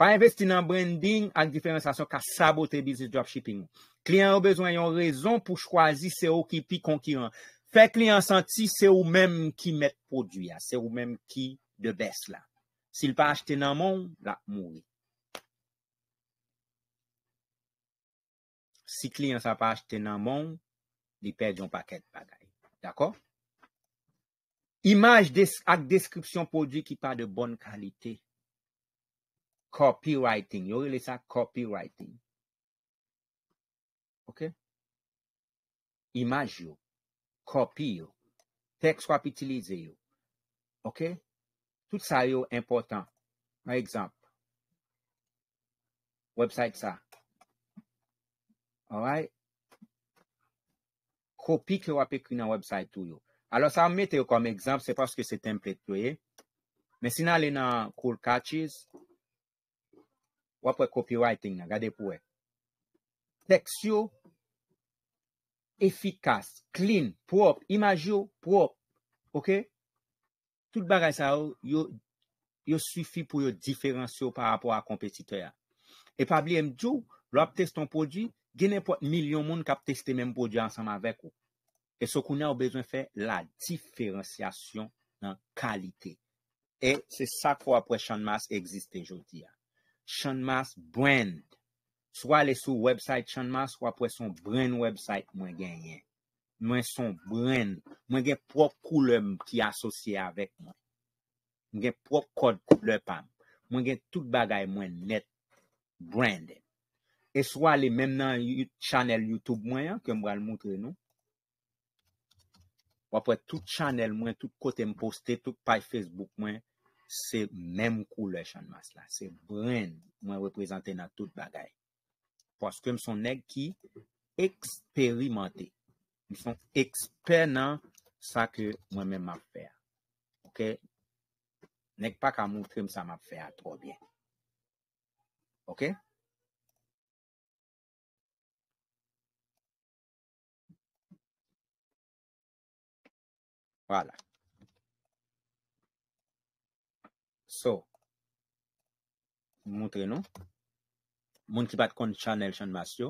A: Pa investi nan branding ak diferansasyon ka sabote bizis dropshipping. Kliyan ou bezwen yon rezon pou chwazi se ou ki pi konkiran. Fe kliyan santi, se ou menm ki met prodwya. Se ou menm ki debes la. Si l pa achete nan moun, la mouni. Si kliyan sa pa achete nan moun, li pe diyon paket bagay. D'akor? Imaj ak deskripsyon pou di ki pa de bon kalite. Copywriting. Yo rele sa copywriting. Ok? Imaj yo. Copy yo. Tekst wap itilize yo. Ok? Tout sa yo important. Ma ekzamp. Website sa. All right? Kopi ki wap ekri nan website tou yo. Alo, sa m mete yo kom ekzamp, se paske se template weye. Men sinan le nan cool catches, wapwe copywriting nan, gade pou weye. Teksyo, efikas, clean, prop, imajyo, prop, ok? Tout bagay sa yo, yo sufi pou yo diferansyo par rapport a kompetitoya. E pabli emjou, lop teston podi, genen pou milyon moun kap testemem podi ansanm avek ou. E so kounen ou bezwen fè la diferensyasyon nan kalite. E se sa kwa apwe chanmas existen jouti ya. Chanmas brand. So alè sou website chanmas kwa apwe son brand website mwen genyen. Mwen son brand. Mwen gen prop koulem ki asosye avèk mwen. Mwen gen prop koulem. Mwen gen tout bagay mwen net. Brand. E so alè menm nan chanel Youtube mwen ya ke mwen al moutre nou. Wapwè tout chanel mwen, tout kote m poste, tout pay Facebook mwen, se mèm koule chan mas la. Se brand mwen reprezentè nan tout bagay. Paske m son nèk ki eksperimante. M son eksper nan sa ke mwen mèm ap fèr. Ok? Nèk pa ka moutre m sa m ap fèr tro bè. Ok? Wala. So. Mwoutre nou. Moun ki bat kon chanel chanmas yo.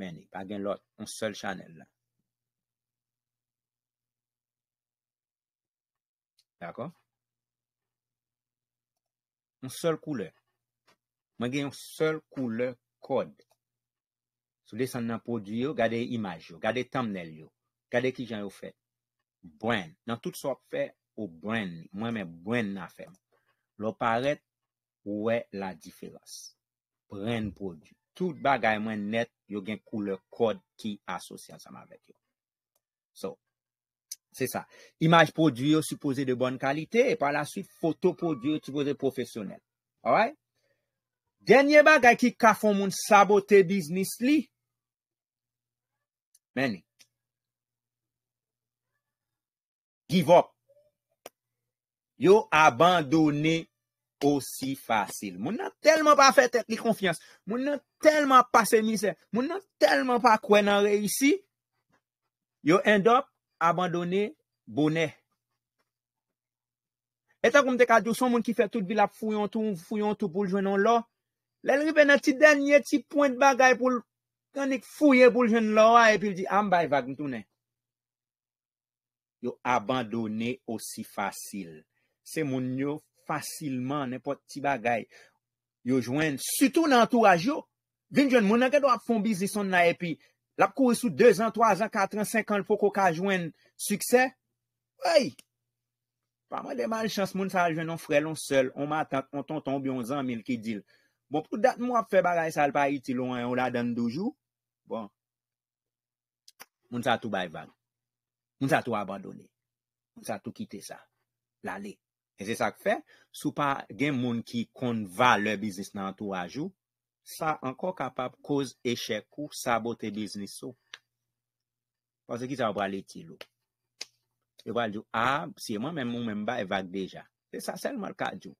A: Meni. A gen lot. Un sol chanel la. D'akon. Un sol koule. Ma gen un sol koule kode. Sou desen nan pod yo. Gade imaj yo. Gade tamnel yo. Gade ki jan yo fet. Bren, nan tout sa fe ou bren li. Mwen men bren na fe. Lo paret, ouwe la diferans. Bren produ. Tout bagay mwen net, yo gen koule kod ki asosye ansama vek yo. So, se sa. Imaj produ yo supose de bon kalite, e pa la suite, foto produ yo supose profesyonel. Alright? Genye bagay ki kafon moun sabote biznis li? Meni. Yow abandone osi fasil. Moun nan telman pa fè tek li konfians. Moun nan telman pa se misè. Moun nan telman pa kwenan reysi. Yow endop abandone bonè. E ta koum te ka djou son moun ki fè tout bilap fuyon tout, fuyon tout pou ljwenon lò. Lèl ripè nan ti denye ti point bagay pou ljwenon lò. E pil di ambay ah, vag mtounè. yo abandone osi fasil. Se moun yo fasilman, ne pot ti bagay, yo jwen, sutou nan tou ajo, vin jwen, moun anke do ap fonbizi son nan epi, lap kou esou 2 an, 3 an, 4 an, 5 an, pou kou ka jwen suksè, wey, pa man deman l chans moun sa jwen, an frelon sel, an matan, an ton ton bi 11 an, mil ki dil. Bon, pou dat moun ap fe bagay sal pa iti, loun an, on la dan doujou, bon, moun sa tou bay bag. moun sa tou abadone, moun sa tou kite sa, la le. E se sa k fe, sou pa gen moun ki kon va le biznis nan tou a jou, sa anko kapap koz eshek ou sabote biznis sou. Pwase ki sa wabwa le ti lou. E wale jou, a, ah, siye mwen men mwen mba evak deja. Se sa sel mwen kajou.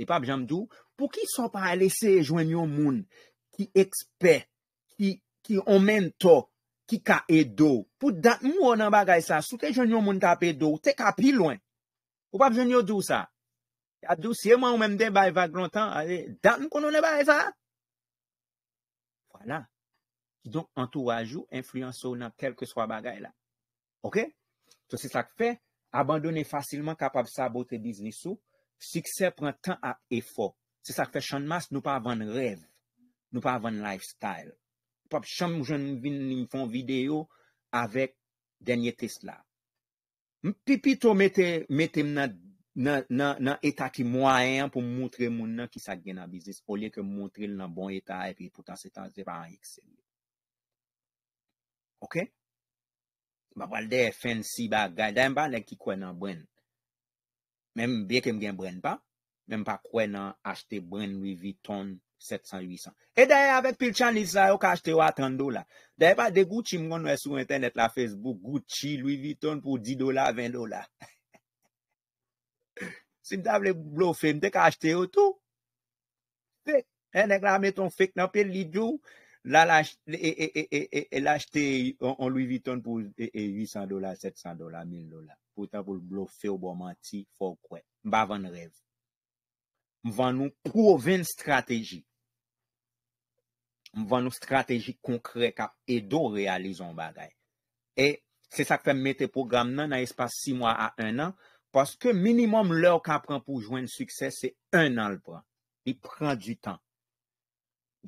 A: E pap jom jou, pou ki so pa alese joen yo moun ki ekspe, ki omen to, ki ka e dou. Pou dat moun an bagay sa, sou te jonyon moun tap e dou, te kapi lwen. Pou pap jonyon dou sa. A dou siye man ou menm den bay vag lontan, ale, dat moun konon an e bay sa. Voilà. Donk entourajou, influenso nan tel ke swa bagay la. Ok? To se sak fe, abandone fasilman kapab sabote diznisou, sikse prantan a efo. Se sak fe chanmas, nou pa avan rev. Nou pa avan lifestyle. pap chan mou jen vin ni mfon video avek denye test la. Mpipi to metem nan etaki mwayen pou mwotre moun nan ki sa gena bizis pou liye ke mwotre l nan bon etay pi pou tan se tan zera an ekseli. Ok? Mpapal de fensi ba gade mba len ki kwen nan bwen. Menm beke mgen bwen pa, menm pa kwen nan achte bwen wivit ton 700-800. E daye avèk pil chan lisa yo kajte yo a 30 dola. Daye pa de Gucci mwen mwen sou internet la Facebook. Gucci Louis Vuitton pou 10 dola, 20 dola. (laughs) Si mwen ta vle blofe, mwen te kajte yo tou. E neg la mwen ton fik nan pil lido. La lache, e, e, e, e lache te, on Louis Vuitton pou 800 dola, 700 dola, 1000 dola. Pou ta vle blofe yo bon manti, fò kwen. Mwen vane rev. Mwen vane mwen pou vene strategi. Mwen nou strategi konkre ka e do realizon bagay. E se sakte mwete program nan, nan y espase 6 mwa a 1 an, paske minimum lor ka pran pou jwenn sukses, se 1 an l pran. Y pran du tan.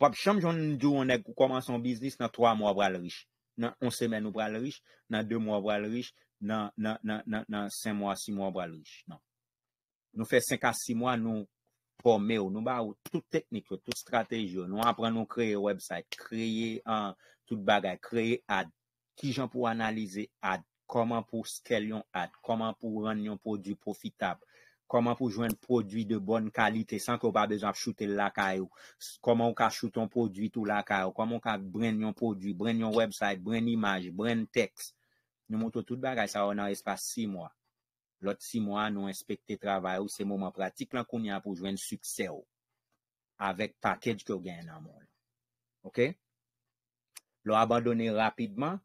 A: Vap chanm joun nou koman son biznis nan 3 mwa bral riche. Nan 1 semen nou bral riche, nan 2 mwa bral riche, nan 5 mwa, 6 mwa bral riche. Non. Nou fe 5 a 6 mwa, nou... pou mè ou nou ba ou tout teknik ou tout strategi ou nou apren nou kreye website, kreye euh, tout bagay, kreye ad, ki jan pou analize ad, koman pou scale yon ad, koman pou ren yon prodwi profitab, koman pou jwen prodwi de bon kalite san ki ou ba dejan choute lakay ou, koman ou ka choute yon prodwi tout lakay ou, koman ou ka bren yon prodwi, bren yon website, bren imaj, bren teks, nou mwoto tout bagay sa ou nan espase 6 mwa. Lot si mwa nou enspekte travay ou se mouman pratik lan koun yon pou jwen sukse ou. Awek pakèd kyo gen nan moun. Ok? Lo abandone rapidman,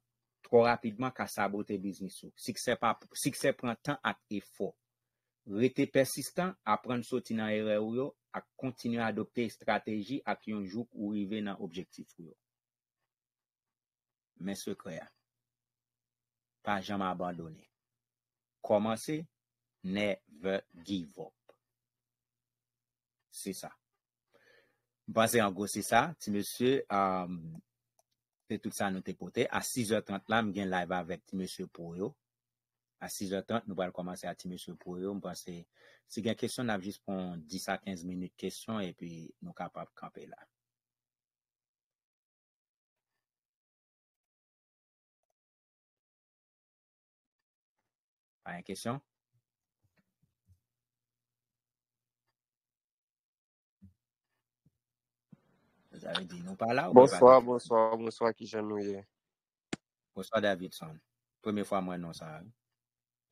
A: tro rapidman ka sabote biznis ou. Sikse pren tan ak efo. Rete persistan, apren soti nan ere ou yo, ak kontinu adopte estrategi ak yon jouk ou rive nan objektif ou yo. Men se kreya. Pa jaman abandone. Komanse, never give up. Se sa. Basen an gos se sa, ti monsye, se tout sa nou te pote, a 6h30 la, m gen live avek ti monsye pou yo. A 6h30, nou ban komanse a ti monsye pou yo, m basen, se gen kesyon nan jispon 10 a 15 minit kesyon, epi nou kapap kampe la. une question? Vous avez dit nous par là? Bonsoir,
B: bonsoir, bonsoir, qui
A: j'aime Bonsoir, Davidson. Première fois, moi, non, ça.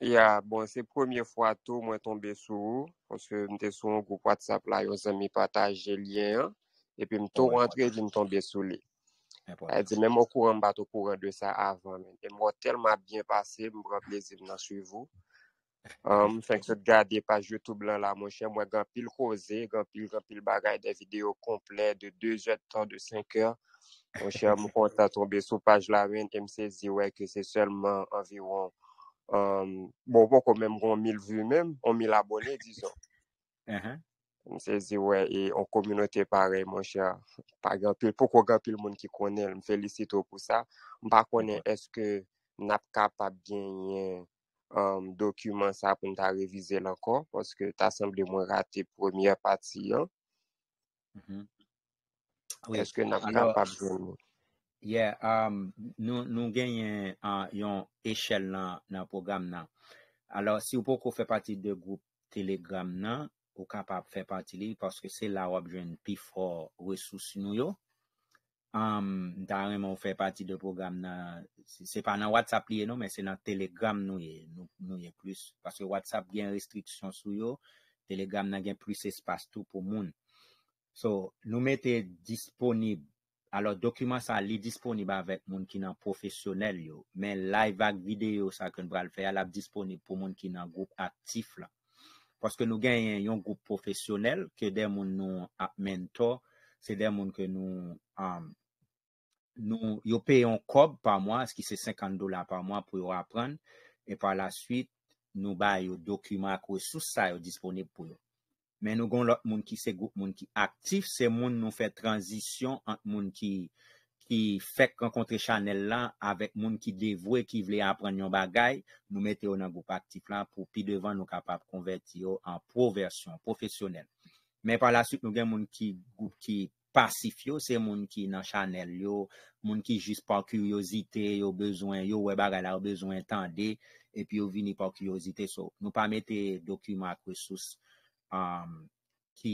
B: Yeah, bon, c'est première fois tout, moi, tombé sous, parce que je suis sur un groupe WhatsApp là, ils partage mis partager lien, et puis, je suis oh, rentré, je suis tombé sous lui. Elle dit, même au courant, pas au courant de ça avant. Et moi, tellement bien passé, je me prends plaisir de suivre vous. Um, (laughs) fait que regarder page YouTube là, mon cher, moi, grand pile causé, grand pile, grand pile bagaille, des vidéos complètes de 2 heures de temps, de 5 heures. Mon cher, mon compte de tombé sur la page là, et me saisi, que c'est seulement environ, um, bon, bon, quand même, on 1000 vues même, 1000 abonnés, disons. Uh m se zi wè, e o kominote pare, mwen chè, pa genpil, pou kon genpil moun ki konen, m felisito pou sa, m pa konen, eske nap kapap genye, um, dokumen sa pou m ta revize lankon, poske ta semble mwen rate, premye pati yon, mm-hmm. eske nap kapap joun.
A: Yeah, um, nou genye uh, yon eshel nan, nan program nan. Alors, si ou pou kon fè pati de goup telegram nan, ou kapap fè pati li, paske se la wap jwen pi fò resous nou yo, am, da remon fè pati de program nan, se pa nan WhatsApp liye nou, men se nan Telegram nou ye, nou ye plus, paske WhatsApp gen restriksyon sou yo, Telegram nan gen plus espas tou pou moun, so, nou mette disponib, alò, dokumen sa li disponib avèk moun ki nan profesyonel yo, men live ak videyo sa kon bral fè, al ap disponib pou moun ki nan group aktif la, Paske nou gen yon group profesyonel ke dey moun nou apmentor, se dey moun ke nou um, yo peyon kob pa mwa, eski se 50 dola pa mwa pou yo apren, e pa la suite nou ba yo dokumen akwe sou sa yo disponib pou yo. Men nou gon lot moun ki se group moun ki aktif, se moun nou fe transisyon ant moun ki... ki fèk konkontre chanel lan avèk moun ki devwe ki vle apren yon bagay, nou metè yo nan goup aktif lan pou pi devan nou kapap konvert yo an proversyon, profesyonel. Mè pala süt nou gen moun ki pasif yo, se moun ki nan chanel yo, moun ki jis pa kuryozite yo bezwen, yo wè bagay la yo bezwen tande, epi yo vini pa kuryozite so. Nou pa metè dokumak wè sous ki...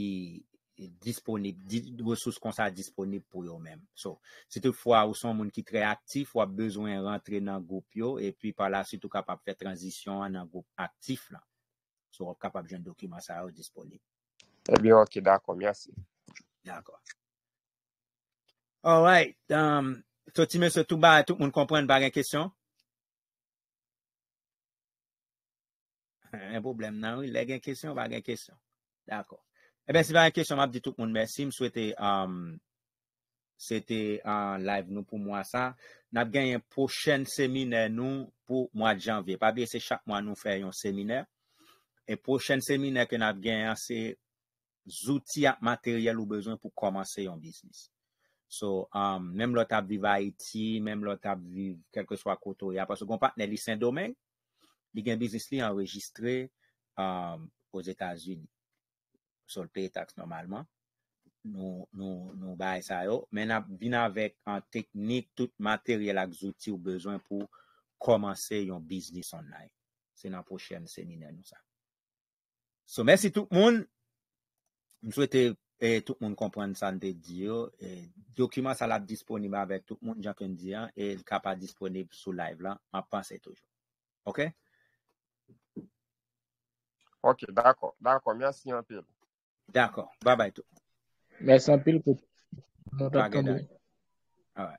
A: disponib, resous kon sa disponib pou yo men. So, se te fwa ou son moun ki tre aktif, fwa bezwen rentre nan goup yo, e pi pala si tou kapap fe transisyon nan goup aktif la. So, kapap jen dokumen sa yo disponib.
B: Ebyon, ki dakon,
A: yasi. Dakon. Alright, um, so ti men se tou ba, tou moun kompwen varen kesyon? E problem nan, le gen kesyon, varen kesyon. Dakon. Ebe, eh se ve an kesyon map di tout moun mersi, m souwete se um, te en live nou pou mwa sa, nap gen yon pochen seminer nou pou mwa janve. Pa bi, se chak mwa nou fè yon seminer. E pochen seminer ke nap gen yon se zouti ap materyel ou bezon pou komanse yon bisnis. So, mèm lò tap viv a Iti, mèm lò tap viv kelke swa koto ya. Paso kon pat ne lis yon domen, li gen bisnis li an registre os um, Etas-Uni. sol pay tax normalman. Nou bay sa yo. Men ap bin avek an teknik tout materyel ak zouti ou bezwen pou komanse yon biznis online. Se nan pochene seminer nou sa. So, mersi tout moun. M souwete e, tout moun komprenne san de diyo. E, Dokyman sa la disponib avek tout moun jakon diyan. El kap a disponib sou live la. M ap panse toujou. Ok?
B: Ok, bako. Bako, mi asin yon peni.
A: D'akor. Ba bay
B: tou. Mè san pil pou. Ba genay. Away.